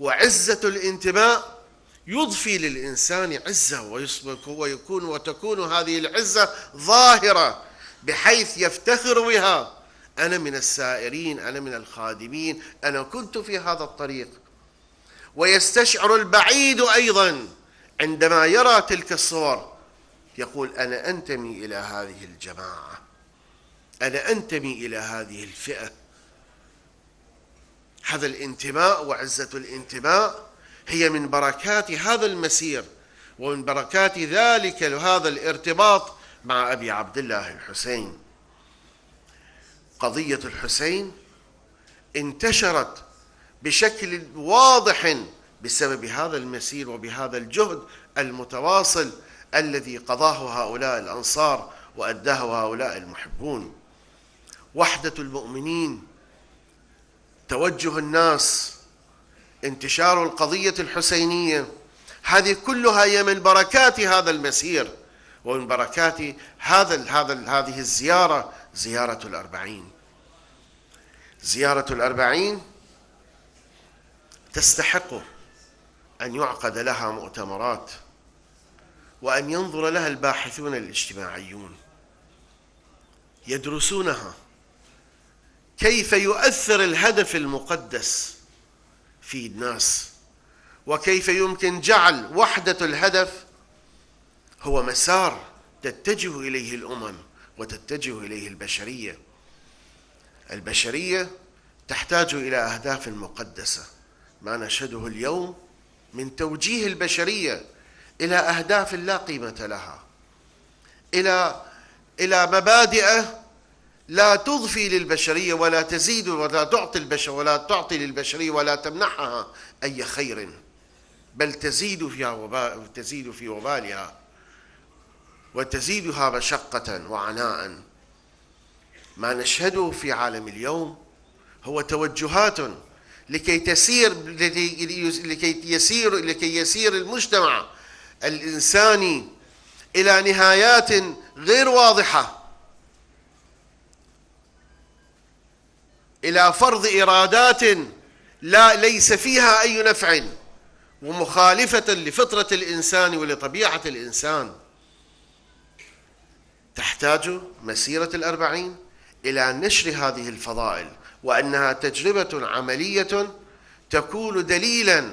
وعزة الانتماء يضفي للإنسان عزة ويصبح ويكون وتكون هذه العزة ظاهرة بحيث يفتخر بها أنا من السائرين أنا من الخادمين أنا كنت في هذا الطريق ويستشعر البعيد أيضا عندما يرى تلك الصور يقول أنا أنتمي إلى هذه الجماعة أنا أنتمي إلى هذه الفئة هذا الانتماء وعزة الانتماء هي من بركات هذا المسير ومن بركات ذلك هذا الارتباط مع أبي عبد الله الحسين قضية الحسين انتشرت بشكل واضح بسبب هذا المسير وبهذا الجهد المتواصل الذي قضاه هؤلاء الأنصار وأداه هؤلاء المحبون وحدة المؤمنين توجه الناس انتشار القضية الحسينية هذه كلها هي من بركات هذا المسير ومن بركات هذا هذا هذه الزيارة زيارة الأربعين زيارة الأربعين تستحق أن يعقد لها مؤتمرات وأن ينظر لها الباحثون الاجتماعيون يدرسونها كيف يؤثر الهدف المقدس في الناس وكيف يمكن جعل وحدة الهدف هو مسار تتجه اليه الامم وتتجه اليه البشريه البشريه تحتاج الى اهداف مقدسه ما نشهده اليوم من توجيه البشريه الى اهداف لا قيمه لها الى الى مبادئ لا تضفي للبشريه ولا تزيد ولا تعطي البشر ولا تعطي للبشريه ولا تمنحها اي خير بل تزيد فيها وبال تزيد في وبالها وتزيدها مشقة وعناء ما نشهده في عالم اليوم هو توجهات لكي تسير لكي يسير لكي يسير المجتمع الإنساني إلى نهايات غير واضحة إلى فرض إرادات لا ليس فيها أي نفع ومخالفة لفطرة الإنسان ولطبيعة الإنسان تحتاج مسيرة الأربعين إلى نشر هذه الفضائل وأنها تجربة عملية تكون دليلا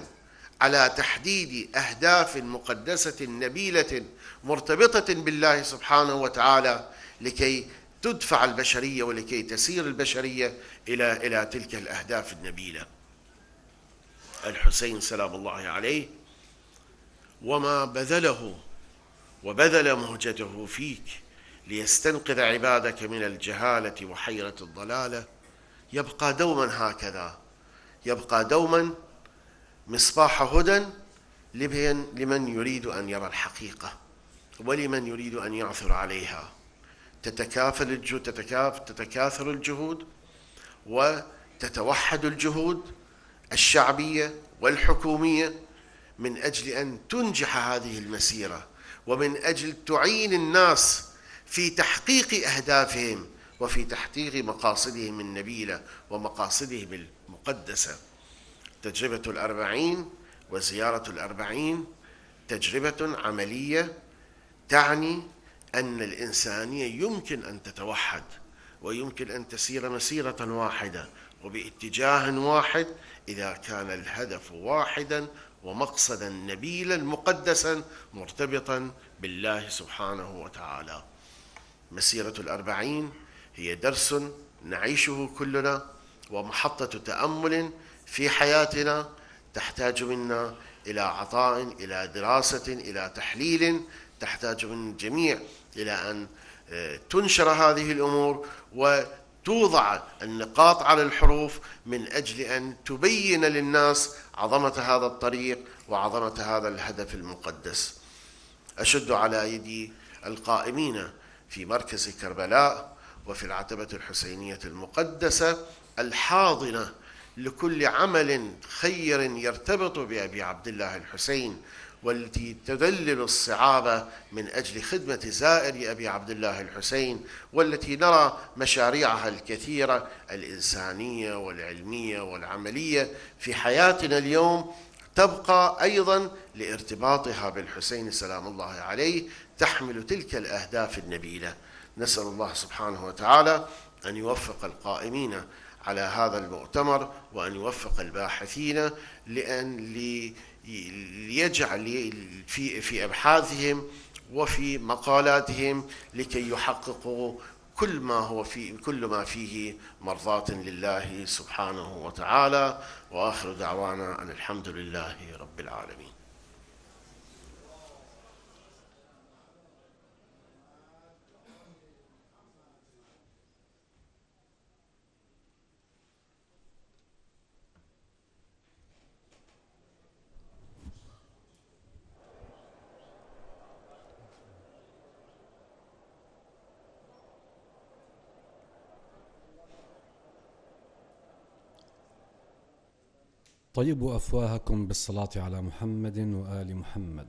على تحديد أهداف مقدسة نبيلة مرتبطة بالله سبحانه وتعالى لكي تدفع البشرية ولكي تسير البشرية إلى إلى تلك الأهداف النبيلة. الحسين سلام الله عليه وما بذله وبذل مهجته فيك ليستنقذ عبادك من الجهالة وحيرة الضلالة يبقى دوما هكذا يبقى دوما مصباح هدى لمن يريد أن يرى الحقيقة ولمن يريد أن يعثر عليها تتكافل الجهود تتكاف تتكاثر الجهود وتتوحد الجهود الشعبية والحكومية من أجل أن تنجح هذه المسيرة ومن أجل تعين الناس في تحقيق أهدافهم وفي تحقيق مقاصدهم النبيلة ومقاصدهم المقدسة تجربة الأربعين وزيارة الأربعين تجربة عملية تعني أن الإنسانية يمكن أن تتوحد ويمكن أن تسير مسيرة واحدة وباتجاه واحد إذا كان الهدف واحدا ومقصدا نبيلا مقدسا مرتبطا بالله سبحانه وتعالى مسيرة الأربعين هي درس نعيشه كلنا ومحطة تأمل في حياتنا تحتاج منا إلى عطاء إلى دراسة إلى تحليل تحتاج من الجميع إلى أن آه، تنشر هذه الأمور وتوضع النقاط على الحروف من أجل أن تبين للناس عظمة هذا الطريق وعظمة هذا الهدف المقدس أشد على يدي القائمين في مركز كربلاء وفي العتبة الحسينية المقدسة الحاضنة لكل عمل خير يرتبط بأبي عبد الله الحسين والتي تذلل الصعاب من أجل خدمة زائر أبي عبد الله الحسين والتي نرى مشاريعها الكثيرة الإنسانية والعلمية والعملية في حياتنا اليوم تبقى أيضا لارتباطها بالحسين سلام الله عليه تحمل تلك الأهداف النبيلة نسأل الله سبحانه وتعالى أن يوفق القائمين على هذا المؤتمر وأن يوفق الباحثين لأن ليجعل في في أبحاثهم وفي مقالاتهم لكي يحققوا كل ما هو في كل ما فيه مرضاة لله سبحانه وتعالى واخر دعوانا ان الحمد لله رب العالمين طيبوا أفواهكم بالصلاة على محمد وآل محمد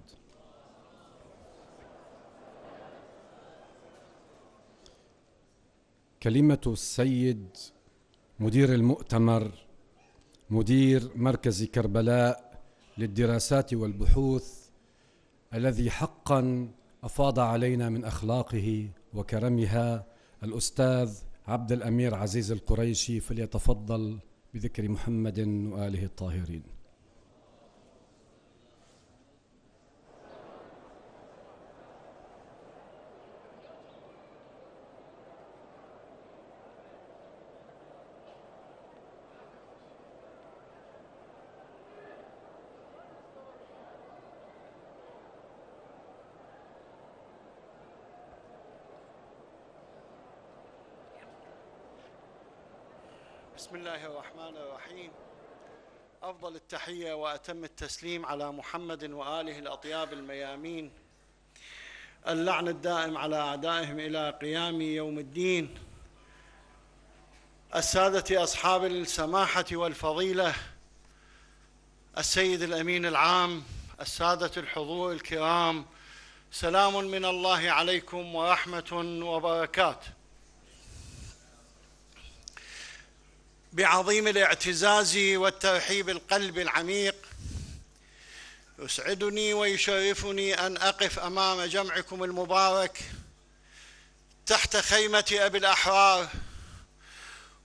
كلمة السيد مدير المؤتمر مدير مركز كربلاء للدراسات والبحوث الذي حقا أفاض علينا من أخلاقه وكرمها الأستاذ عبد الأمير عزيز القريشي فليتفضل بذكر محمد واله الطاهرين الرحمن الرحيم أفضل التحية وأتم التسليم على محمد وآله الأطياب الميامين اللعن الدائم على أعدائهم إلى قيام يوم الدين السادة أصحاب السماحة والفضيلة السيد الأمين العام السادة الحضور الكرام سلام من الله عليكم ورحمة وبركاته بعظيم الاعتزاز والترحيب القلبي العميق يسعدني ويشرفني أن أقف أمام جمعكم المبارك تحت خيمة أبي الأحرار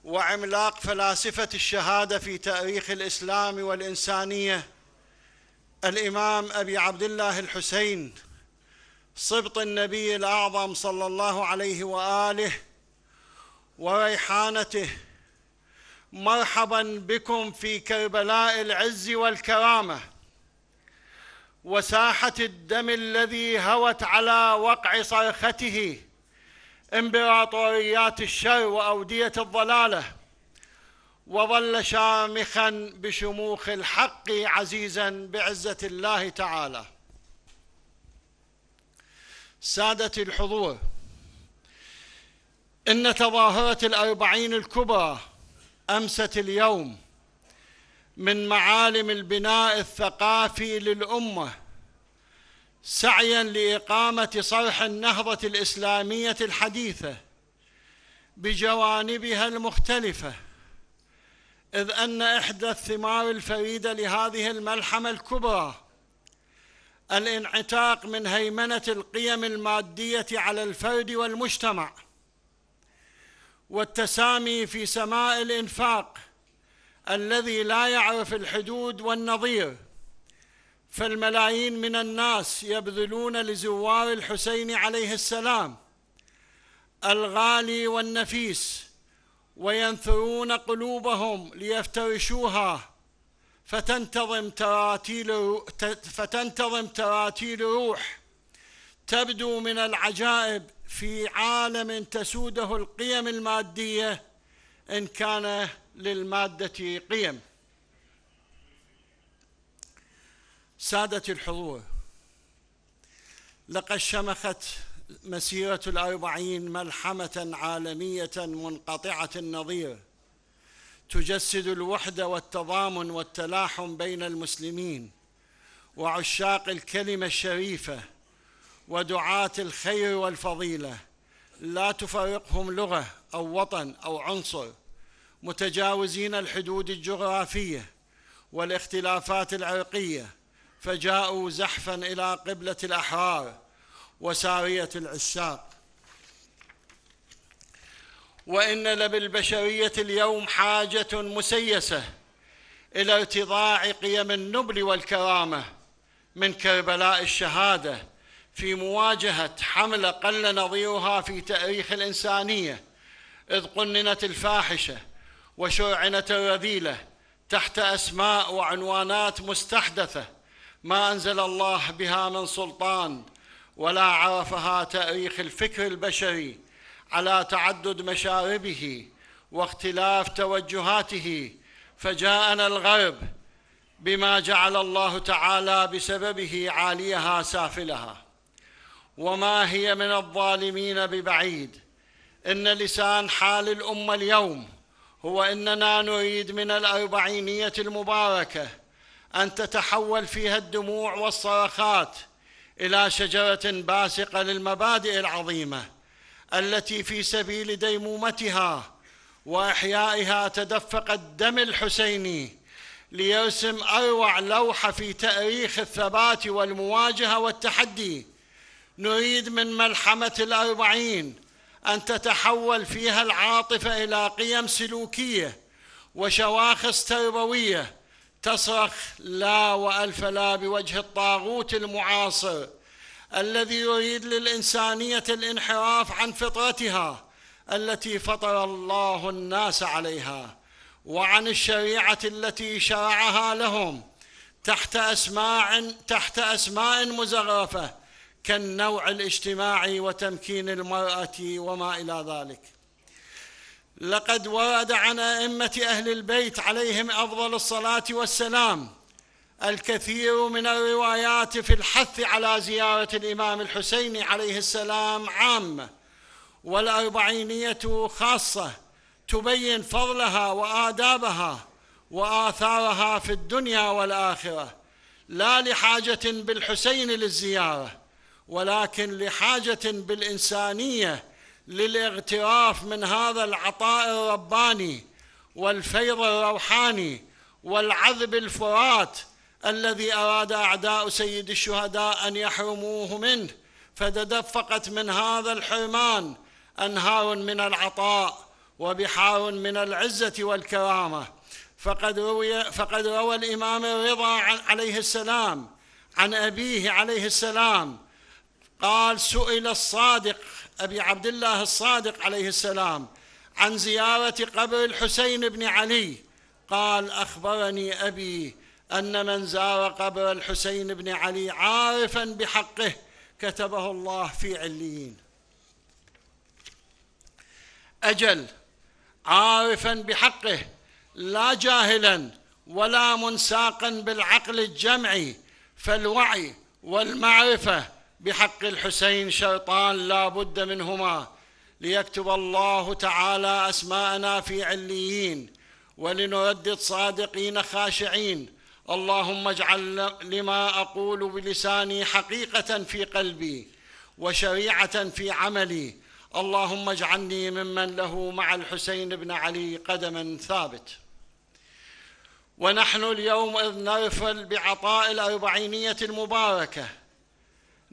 وعملاق فلاسفة الشهادة في تاريخ الإسلام والإنسانية الإمام أبي عبد الله الحسين سبط النبي الأعظم صلى الله عليه وآله وريحانته مرحبا بكم في كربلاء العز والكرامه وساحه الدم الذي هوت على وقع صرخته امبراطوريات الشر واوديه الضلاله وظل شامخا بشموخ الحق عزيزا بعزه الله تعالى ساده الحضور ان تظاهره الاربعين الكبرى امست اليوم من معالم البناء الثقافي للامه سعيا لاقامه صرح النهضه الاسلاميه الحديثه بجوانبها المختلفه اذ ان احدى الثمار الفريده لهذه الملحمه الكبرى الانعتاق من هيمنه القيم الماديه على الفرد والمجتمع والتسامي في سماء الانفاق الذي لا يعرف الحدود والنظير فالملايين من الناس يبذلون لزوار الحسين عليه السلام الغالي والنفيس وينثرون قلوبهم ليفترشوها فتنتظم تراتيل فتنتظم تراتيل روح تبدو من العجائب في عالم تسوده القيم الماديه ان كان للماده قيم ساده الحضور لقد شمخت مسيره الاربعين ملحمه عالميه منقطعه النظير تجسد الوحده والتضامن والتلاحم بين المسلمين وعشاق الكلمه الشريفه ودعاه الخير والفضيله لا تفرقهم لغه او وطن او عنصر متجاوزين الحدود الجغرافيه والاختلافات العرقيه فجاءوا زحفا الى قبله الاحرار وساريه العساق وان لبالبشريه اليوم حاجه مسيسه الى ارتضاع قيم النبل والكرامه من كربلاء الشهاده في مواجهة حملة قل نظيرها في تاريخ الإنسانية إذ قننت الفاحشة وشرعنت الرذيلة تحت أسماء وعنوانات مستحدثة ما أنزل الله بها من سلطان ولا عرفها تاريخ الفكر البشري على تعدد مشاربه واختلاف توجهاته فجاءنا الغرب بما جعل الله تعالى بسببه عاليها سافلها وما هي من الظالمين ببعيد ان لسان حال الامه اليوم هو اننا نريد من الاربعينيه المباركه ان تتحول فيها الدموع والصرخات الى شجره باسقه للمبادئ العظيمه التي في سبيل ديمومتها واحيائها تدفق الدم الحسيني ليرسم اروع لوحه في تاريخ الثبات والمواجهه والتحدي نريد من ملحمة الأربعين أن تتحول فيها العاطفة إلى قيم سلوكية وشواخص تربوية تصرخ لا وألف لا بوجه الطاغوت المعاصر الذي يريد للإنسانية الانحراف عن فطرتها التي فطر الله الناس عليها وعن الشريعة التي شرعها لهم تحت أسماء تحت أسماء مزغرفة كالنوع الاجتماعي وتمكين المرأة وما إلى ذلك لقد ورد عن أئمة أهل البيت عليهم أفضل الصلاة والسلام الكثير من الروايات في الحث على زيارة الإمام الحسين عليه السلام عامة والأربعينية خاصة تبين فضلها وآدابها وآثارها في الدنيا والآخرة لا لحاجة بالحسين للزيارة ولكن لحاجه بالانسانيه للاغتراف من هذا العطاء الرباني والفيض الروحاني والعذب الفرات الذي اراد اعداء سيد الشهداء ان يحرموه منه فتدفقت من هذا الحرمان انهار من العطاء وبحار من العزه والكرامه فقد روي فقد روى الامام الرضا عليه السلام عن ابيه عليه السلام قال سئل الصادق أبي عبد الله الصادق عليه السلام عن زيارة قبر الحسين بن علي قال أخبرني أبي أن من زار قبر الحسين بن علي عارفا بحقه كتبه الله في عليين أجل عارفا بحقه لا جاهلا ولا منساقا بالعقل الجمعي فالوعي والمعرفه بحق الحسين شرطان لا بد منهما ليكتب الله تعالى أسماءنا في عليين ولنردد صادقين خاشعين اللهم اجعل لما أقول بلساني حقيقة في قلبي وشريعة في عملي اللهم اجعلني ممن له مع الحسين بن علي قدما ثابت ونحن اليوم إذ نرفل بعطاء الأربعينية المباركة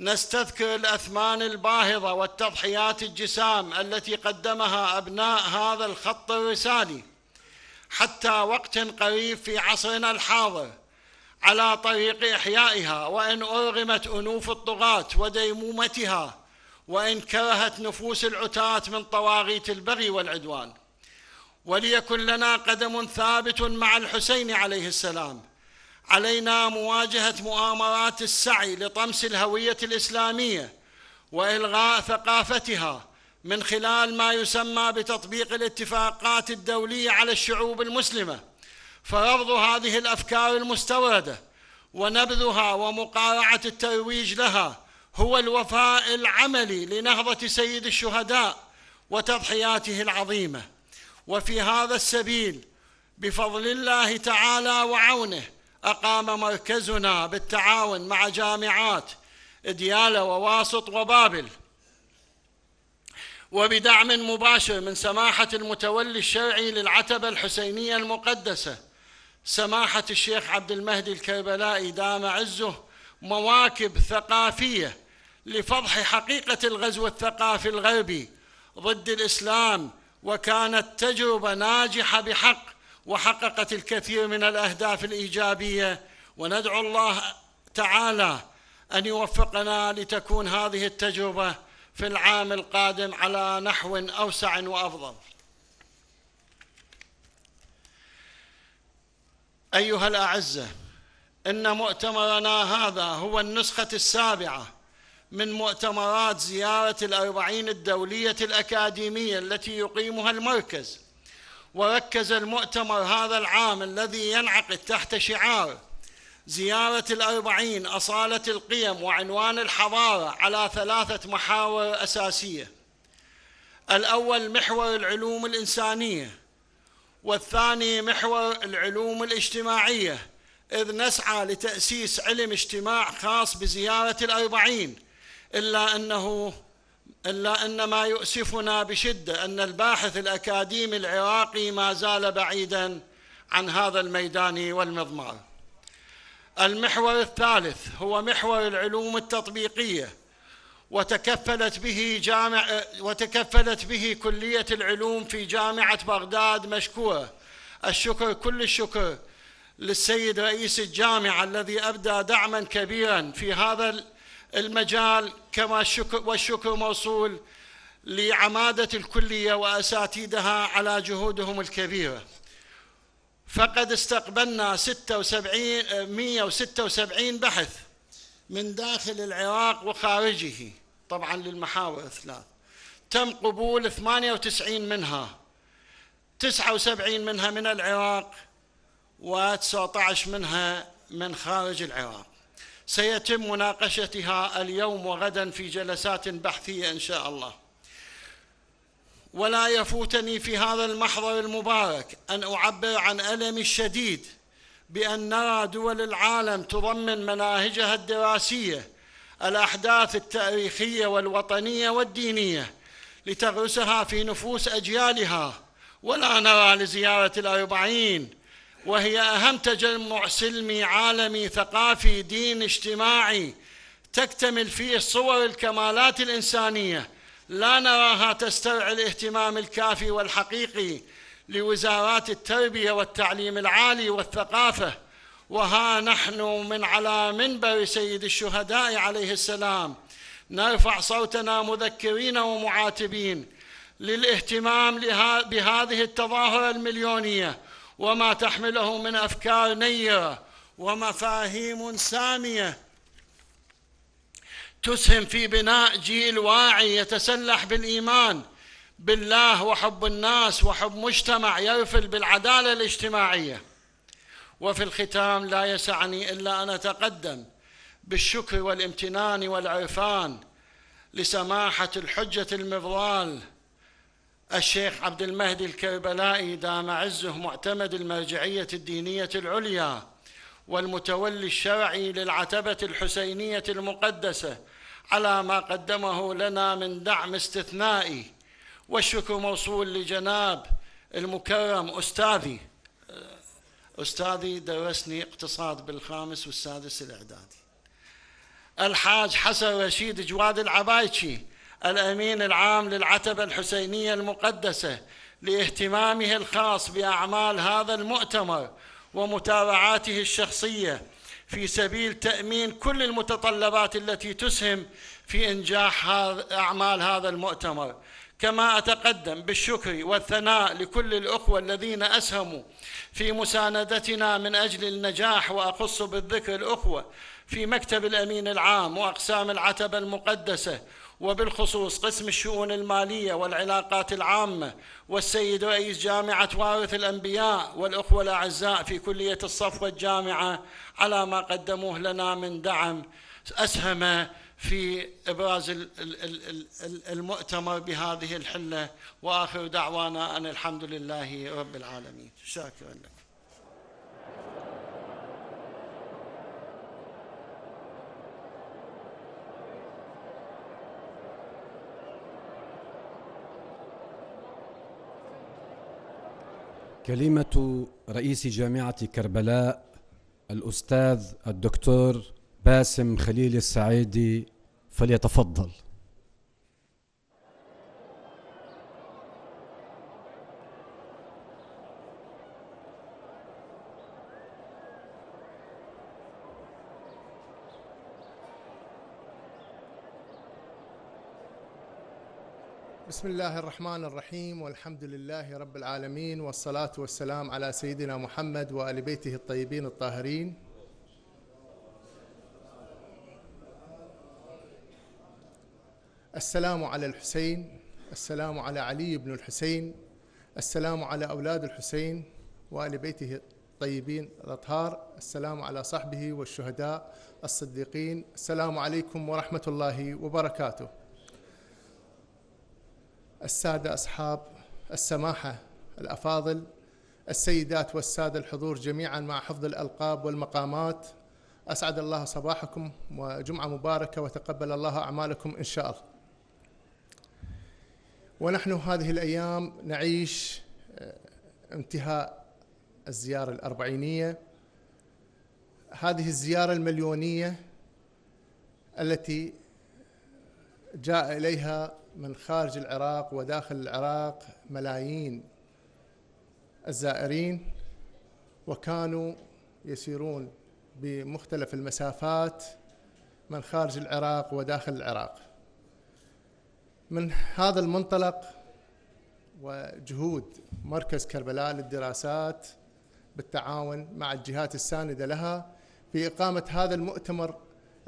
نستذكر الاثمان الباهظه والتضحيات الجسام التي قدمها ابناء هذا الخط الرسالي حتى وقت قريب في عصرنا الحاضر على طريق احيائها وان ارغمت انوف الطغاه وديمومتها وان كرهت نفوس العتاه من طواغيت البغي والعدوان وليكن لنا قدم ثابت مع الحسين عليه السلام علينا مواجهة مؤامرات السعي لطمس الهوية الإسلامية وإلغاء ثقافتها من خلال ما يسمى بتطبيق الاتفاقات الدولية على الشعوب المسلمة فرفض هذه الأفكار المستوردة ونبذها ومقارعة الترويج لها هو الوفاء العملي لنهضة سيد الشهداء وتضحياته العظيمة وفي هذا السبيل بفضل الله تعالى وعونه أقام مركزنا بالتعاون مع جامعات ديالة وواسط وبابل وبدعم مباشر من سماحة المتولي الشرعي للعتبة الحسينية المقدسة سماحة الشيخ عبد المهدي الكربلائي دام عزه مواكب ثقافية لفضح حقيقة الغزو الثقافي الغربي ضد الإسلام وكانت تجربة ناجحة بحق وحققت الكثير من الاهداف الايجابيه وندعو الله تعالى ان يوفقنا لتكون هذه التجربه في العام القادم على نحو اوسع وافضل ايها الاعزه ان مؤتمرنا هذا هو النسخه السابعه من مؤتمرات زياره الاربعين الدوليه الاكاديميه التي يقيمها المركز وركز المؤتمر هذا العام الذي ينعقد تحت شعار زيارة الأربعين أصالة القيم وعنوان الحضارة على ثلاثة محاور أساسية الأول محور العلوم الإنسانية والثاني محور العلوم الاجتماعية إذ نسعى لتأسيس علم اجتماع خاص بزيارة الأربعين إلا أنه الا ان ما يؤسفنا بشده ان الباحث الاكاديمي العراقي ما زال بعيدا عن هذا الميدان والمضمار المحور الثالث هو محور العلوم التطبيقيه وتكفلت به جامع وتكفلت به كليه العلوم في جامعه بغداد مشكوره الشكر كل الشكر للسيد رئيس الجامعه الذي ابدى دعما كبيرا في هذا المجال كما والشكر موصول لعمادة الكلية وأساتيدها على جهودهم الكبيرة فقد استقبلنا 76 176 بحث من داخل العراق وخارجه طبعا للمحاور الثلاث تم قبول 98 منها 79 منها من العراق و19 منها من خارج العراق سيتم مناقشتها اليوم وغدا في جلسات بحثية إن شاء الله ولا يفوتني في هذا المحضر المبارك أن أعبر عن ألمي الشديد بأن نرى دول العالم تضمن مناهجها الدراسية الأحداث التاريخية والوطنية والدينية لتغرسها في نفوس أجيالها ولا نرى لزيارة الأربعين وهي أهم تجمع سلمي عالمي ثقافي دين اجتماعي تكتمل فيه صور الكمالات الإنسانية لا نراها تسترعي الاهتمام الكافي والحقيقي لوزارات التربية والتعليم العالي والثقافة وها نحن من على منبر سيد الشهداء عليه السلام نرفع صوتنا مذكرين ومعاتبين للاهتمام بهذه التظاهرة المليونية وما تحمله من افكار نيره ومفاهيم ساميه تسهم في بناء جيل واعي يتسلح بالايمان بالله وحب الناس وحب مجتمع يرفل بالعداله الاجتماعيه وفي الختام لا يسعني الا ان اتقدم بالشكر والامتنان والعرفان لسماحه الحجه المظلال الشيخ عبد المهدي الكربلائي دام عزه معتمد المرجعية الدينية العليا والمتولي الشرعي للعتبة الحسينية المقدسة على ما قدمه لنا من دعم استثنائي والشكر موصول لجناب المكرم أستاذي أستاذي درسني اقتصاد بالخامس والسادس الإعدادي الحاج حسن رشيد جواد العبايتشي الامين العام للعتبه الحسينيه المقدسه لاهتمامه الخاص باعمال هذا المؤتمر ومتابعاته الشخصيه في سبيل تامين كل المتطلبات التي تسهم في انجاح اعمال هذا المؤتمر كما اتقدم بالشكر والثناء لكل الاخوه الذين اسهموا في مساندتنا من اجل النجاح واخص بالذكر الاخوه في مكتب الامين العام واقسام العتبه المقدسه وبالخصوص قسم الشؤون المالية والعلاقات العامة والسيد رئيس جامعة وارث الأنبياء والأخوة الأعزاء في كلية الصف والجامعة على ما قدموه لنا من دعم أسهم في إبراز المؤتمر بهذه الحلة وآخر دعوانا أن الحمد لله رب العالمين شاكرا لكم كلمة رئيس جامعة كربلاء الأستاذ الدكتور باسم خليل السعيدي فليتفضل بسم الله الرحمن الرحيم والحمد لله رب العالمين والصلاة والسلام على سيدنا محمد وآل بيته الطيبين الطاهرين السلام على الحسين السلام على علي بن الحسين السلام على أولاد الحسين وآل بيته الطيبين الأطهار السلام على صحبه والشهداء الصديقين السلام عليكم ورحمة الله وبركاته السادة أصحاب السماحة الأفاضل السيدات والسادة الحضور جميعا مع حفظ الألقاب والمقامات أسعد الله صباحكم وجمعة مباركة وتقبل الله أعمالكم إن شاء الله ونحن هذه الأيام نعيش آه، انتهاء الزيارة الأربعينية هذه الزيارة المليونية التي جاء إليها من خارج العراق وداخل العراق ملايين الزائرين وكانوا يسيرون بمختلف المسافات من خارج العراق وداخل العراق من هذا المنطلق وجهود مركز كربلاء للدراسات بالتعاون مع الجهات الساندة لها في إقامة هذا المؤتمر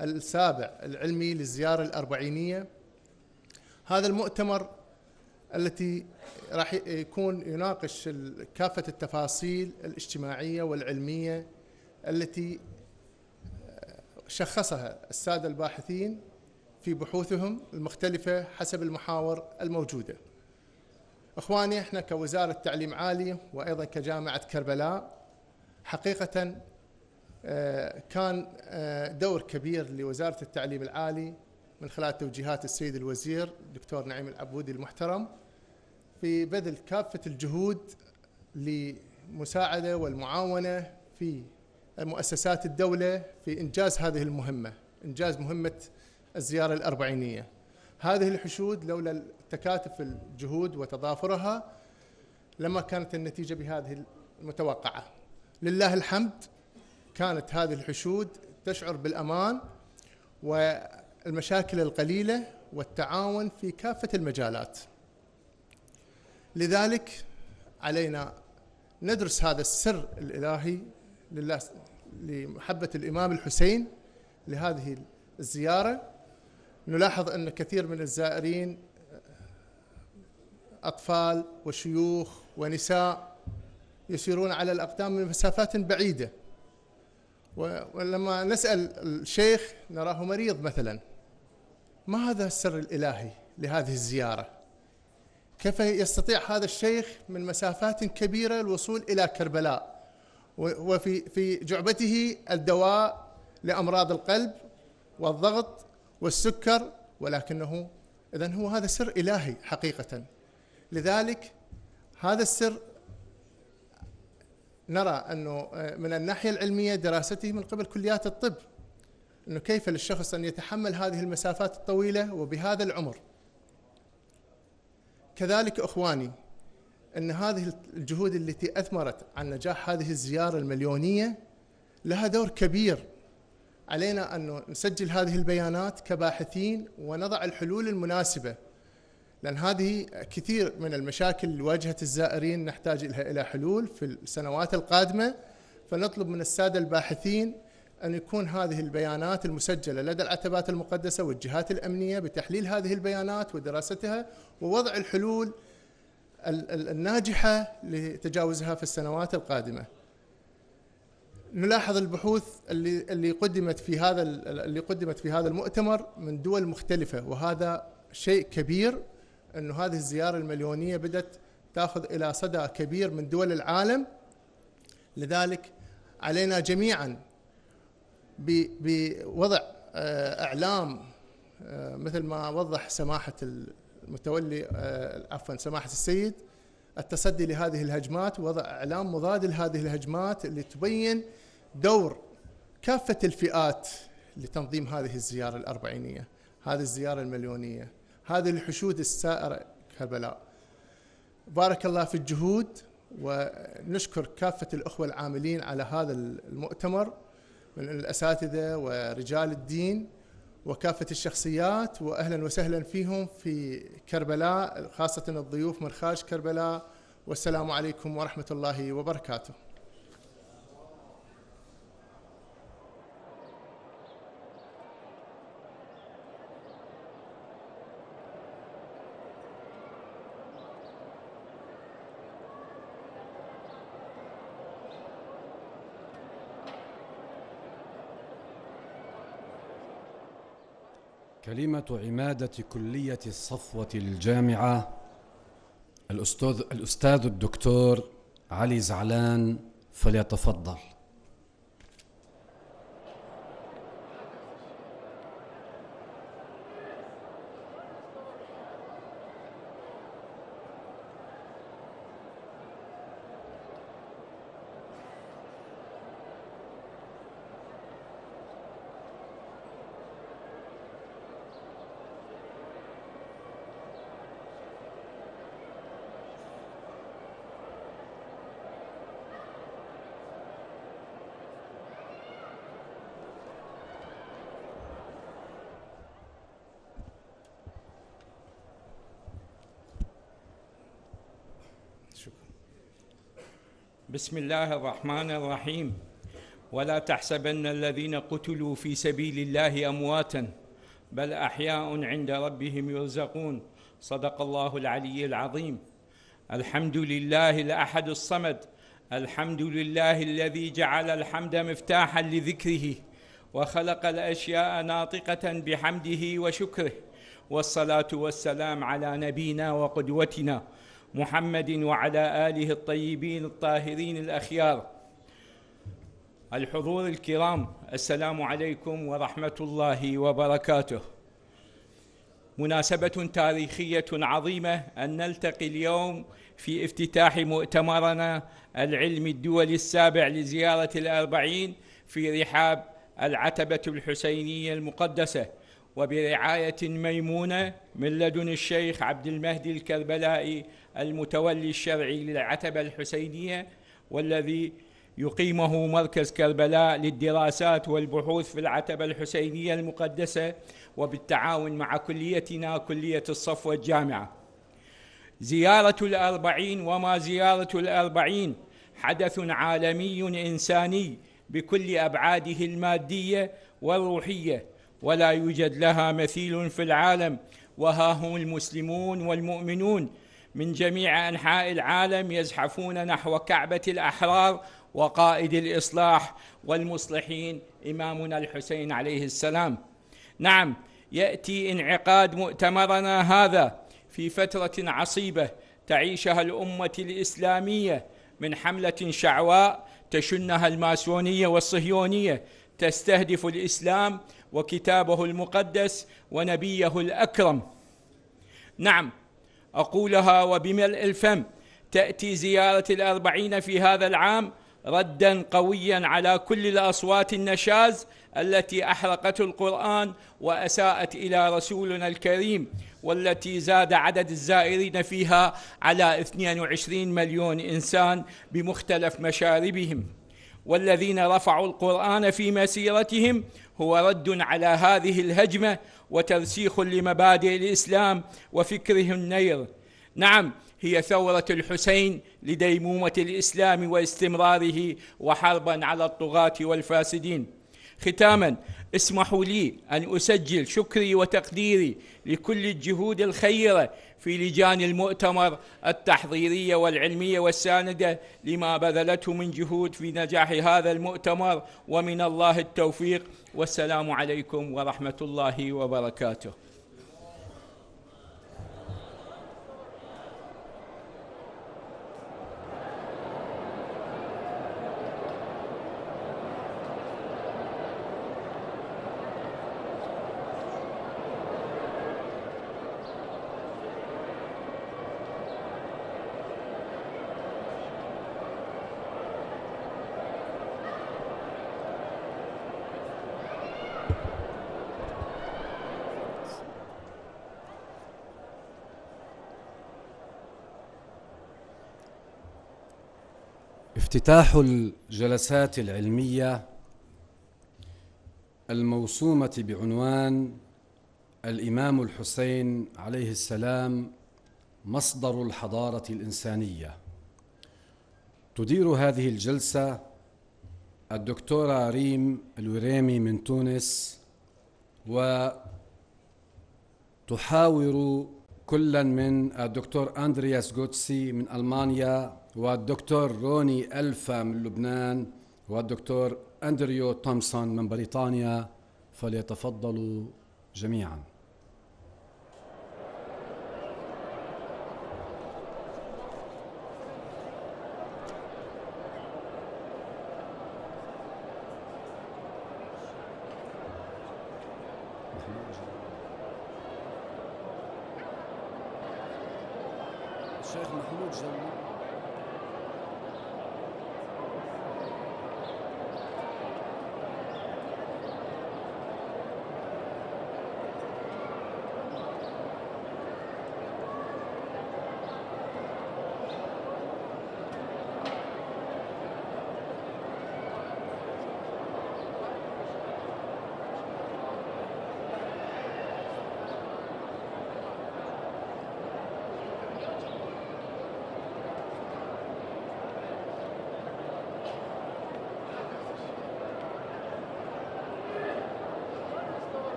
السابع العلمي للزيارة الأربعينية هذا المؤتمر التي راح يكون يناقش كافة التفاصيل الاجتماعية والعلمية التي شخصها السادة الباحثين في بحوثهم المختلفة حسب المحاور الموجودة اخواني احنا كوزاره تعليم عالي وايضا كجامعه كربلاء حقيقه آه، كان آه، دور كبير لوزاره التعليم العالي من خلال توجيهات السيد الوزير الدكتور نعيم العبودي المحترم في بذل كافة الجهود لمساعدة والمعاونة في مؤسسات الدولة في إنجاز هذه المهمة إنجاز مهمة الزيارة الأربعينية هذه الحشود لولا تكاتف الجهود وتضافرها لما كانت النتيجة بهذه المتوقعة لله الحمد كانت هذه الحشود تشعر بالأمان و المشاكل القليلة والتعاون في كافة المجالات لذلك علينا ندرس هذا السر الإلهي لله لمحبة الإمام الحسين لهذه الزيارة نلاحظ أن كثير من الزائرين أطفال وشيوخ ونساء يسيرون على الأقدام من مسافات بعيدة ولما نسأل الشيخ نراه مريض مثلاً ما هذا السر الإلهي لهذه الزيارة كيف يستطيع هذا الشيخ من مسافات كبيرة الوصول إلى كربلاء وفي في جعبته الدواء لأمراض القلب والضغط والسكر ولكنه إذا هو هذا سر إلهي حقيقة لذلك هذا السر نرى أنه آه، من الناحية العلمية دراسته من قبل كليات الطب أنه كيف للشخص أن يتحمل هذه المسافات الطويلة وبهذا العمر كذلك أخواني أن هذه الجهود التي أثمرت عن نجاح هذه الزيارة المليونية لها دور كبير علينا أن نسجل هذه البيانات كباحثين ونضع الحلول المناسبة لأن هذه كثير من المشاكل اللي واجهت الزائرين نحتاج لها إلى حلول في السنوات القادمة فنطلب من السادة الباحثين أن يكون هذه البيانات المسجلة لدى العتبات المقدسة والجهات الأمنية بتحليل هذه البيانات ودراستها ووضع الحلول الناجحة لتجاوزها في السنوات القادمة نلاحظ البحوث اللي اللي قدمت في هذا اللي قدمت في هذا المؤتمر من دول مختلفه وهذا شيء كبير انه هذه الزياره المليونيه بدات تاخذ الى صدى كبير من دول العالم لذلك علينا جميعا بوضع آه، اعلام آه، مثل ما وضح سماحه المتولي آه، عفوا سماحه السيد التصدي لهذه الهجمات ووضع اعلام مضاد لهذه الهجمات اللي تبين دور كافه الفئات لتنظيم هذه الزياره الاربعينيه، هذه الزياره المليونيه، هذه الحشود السائره كربلاء. بارك الله في الجهود ونشكر كافه الاخوه العاملين على هذا المؤتمر من الأساتذة ورجال الدين وكافة الشخصيات وأهلا وسهلا فيهم في كربلاء خاصة الضيوف من خارج كربلاء والسلام عليكم ورحمة الله وبركاته كلمة عمادة كلية الصفوة الجامعة الأستاذ الأستاذ الدكتور علي زعلان فليتفضل بسم الله الرحمن الرحيم ولا تحسبن الذين قتلوا في سبيل الله امواتا بل احياء عند ربهم يرزقون صدق الله العلي العظيم الحمد لله الاحد الصمد الحمد لله الذي جعل الحمد مفتاحا لذكره وخلق الاشياء ناطقه بحمده وشكره والصلاه والسلام على نبينا وقدوتنا محمد وعلى آله الطيبين الطاهرين الأخيار الحضور الكرام السلام عليكم ورحمة الله وبركاته مناسبة تاريخية عظيمة أن نلتقي اليوم في افتتاح مؤتمرنا العلمي الدولي السابع لزيارة الأربعين في رحاب العتبة الحسينية المقدسة وبرعاية ميمونة من لدن الشيخ عبد المهدي الكربلائي المتولي الشرعي للعتبة الحسينية والذي يقيمه مركز كربلاء للدراسات والبحوث في العتبة الحسينية المقدسة وبالتعاون مع كليتنا كلية الصفوة الجامعة زيارة الأربعين وما زيارة الأربعين حدث عالمي إنساني بكل أبعاده المادية والروحية ولا يوجد لها مثيل في العالم وها هم المسلمون والمؤمنون من جميع أنحاء العالم يزحفون نحو كعبة الأحرار وقائد الإصلاح والمصلحين إمامنا الحسين عليه السلام نعم يأتي انعقاد مؤتمرنا هذا في فترة عصيبة تعيشها الأمة الإسلامية من حملة شعواء تشنها الماسونية والصهيونية تستهدف الإسلام وكتابه المقدس ونبيه الأكرم نعم أقولها وبملء الفم تأتي زيارة الأربعين في هذا العام ردا قويا على كل الأصوات النشاز التي أحرقت القرآن وأساءت إلى رسولنا الكريم والتي زاد عدد الزائرين فيها على 22 مليون إنسان بمختلف مشاربهم والذين رفعوا القرآن في مسيرتهم هو رد على هذه الهجمة وترسيخ لمبادئ الإسلام وفكره النير نعم هي ثورة الحسين لديمومة الإسلام واستمراره وحربا على الطغاة والفاسدين ختاما اسمحوا لي أن أسجل شكري وتقديري لكل الجهود الخيرة في لجان المؤتمر التحضيرية والعلمية والساندة لما بذلته من جهود في نجاح هذا المؤتمر ومن الله التوفيق والسلام عليكم ورحمة الله وبركاته افتتاح الجلسات العلمية الموسومة بعنوان الإمام الحسين عليه السلام مصدر الحضارة الإنسانية تدير هذه الجلسة الدكتورة ريم الوريمي من تونس وتحاور كلا من الدكتور أندرياس جوتسي من ألمانيا والدكتور روني ألفا من لبنان والدكتور أندريو تومسون من بريطانيا فليتفضلوا جميعاً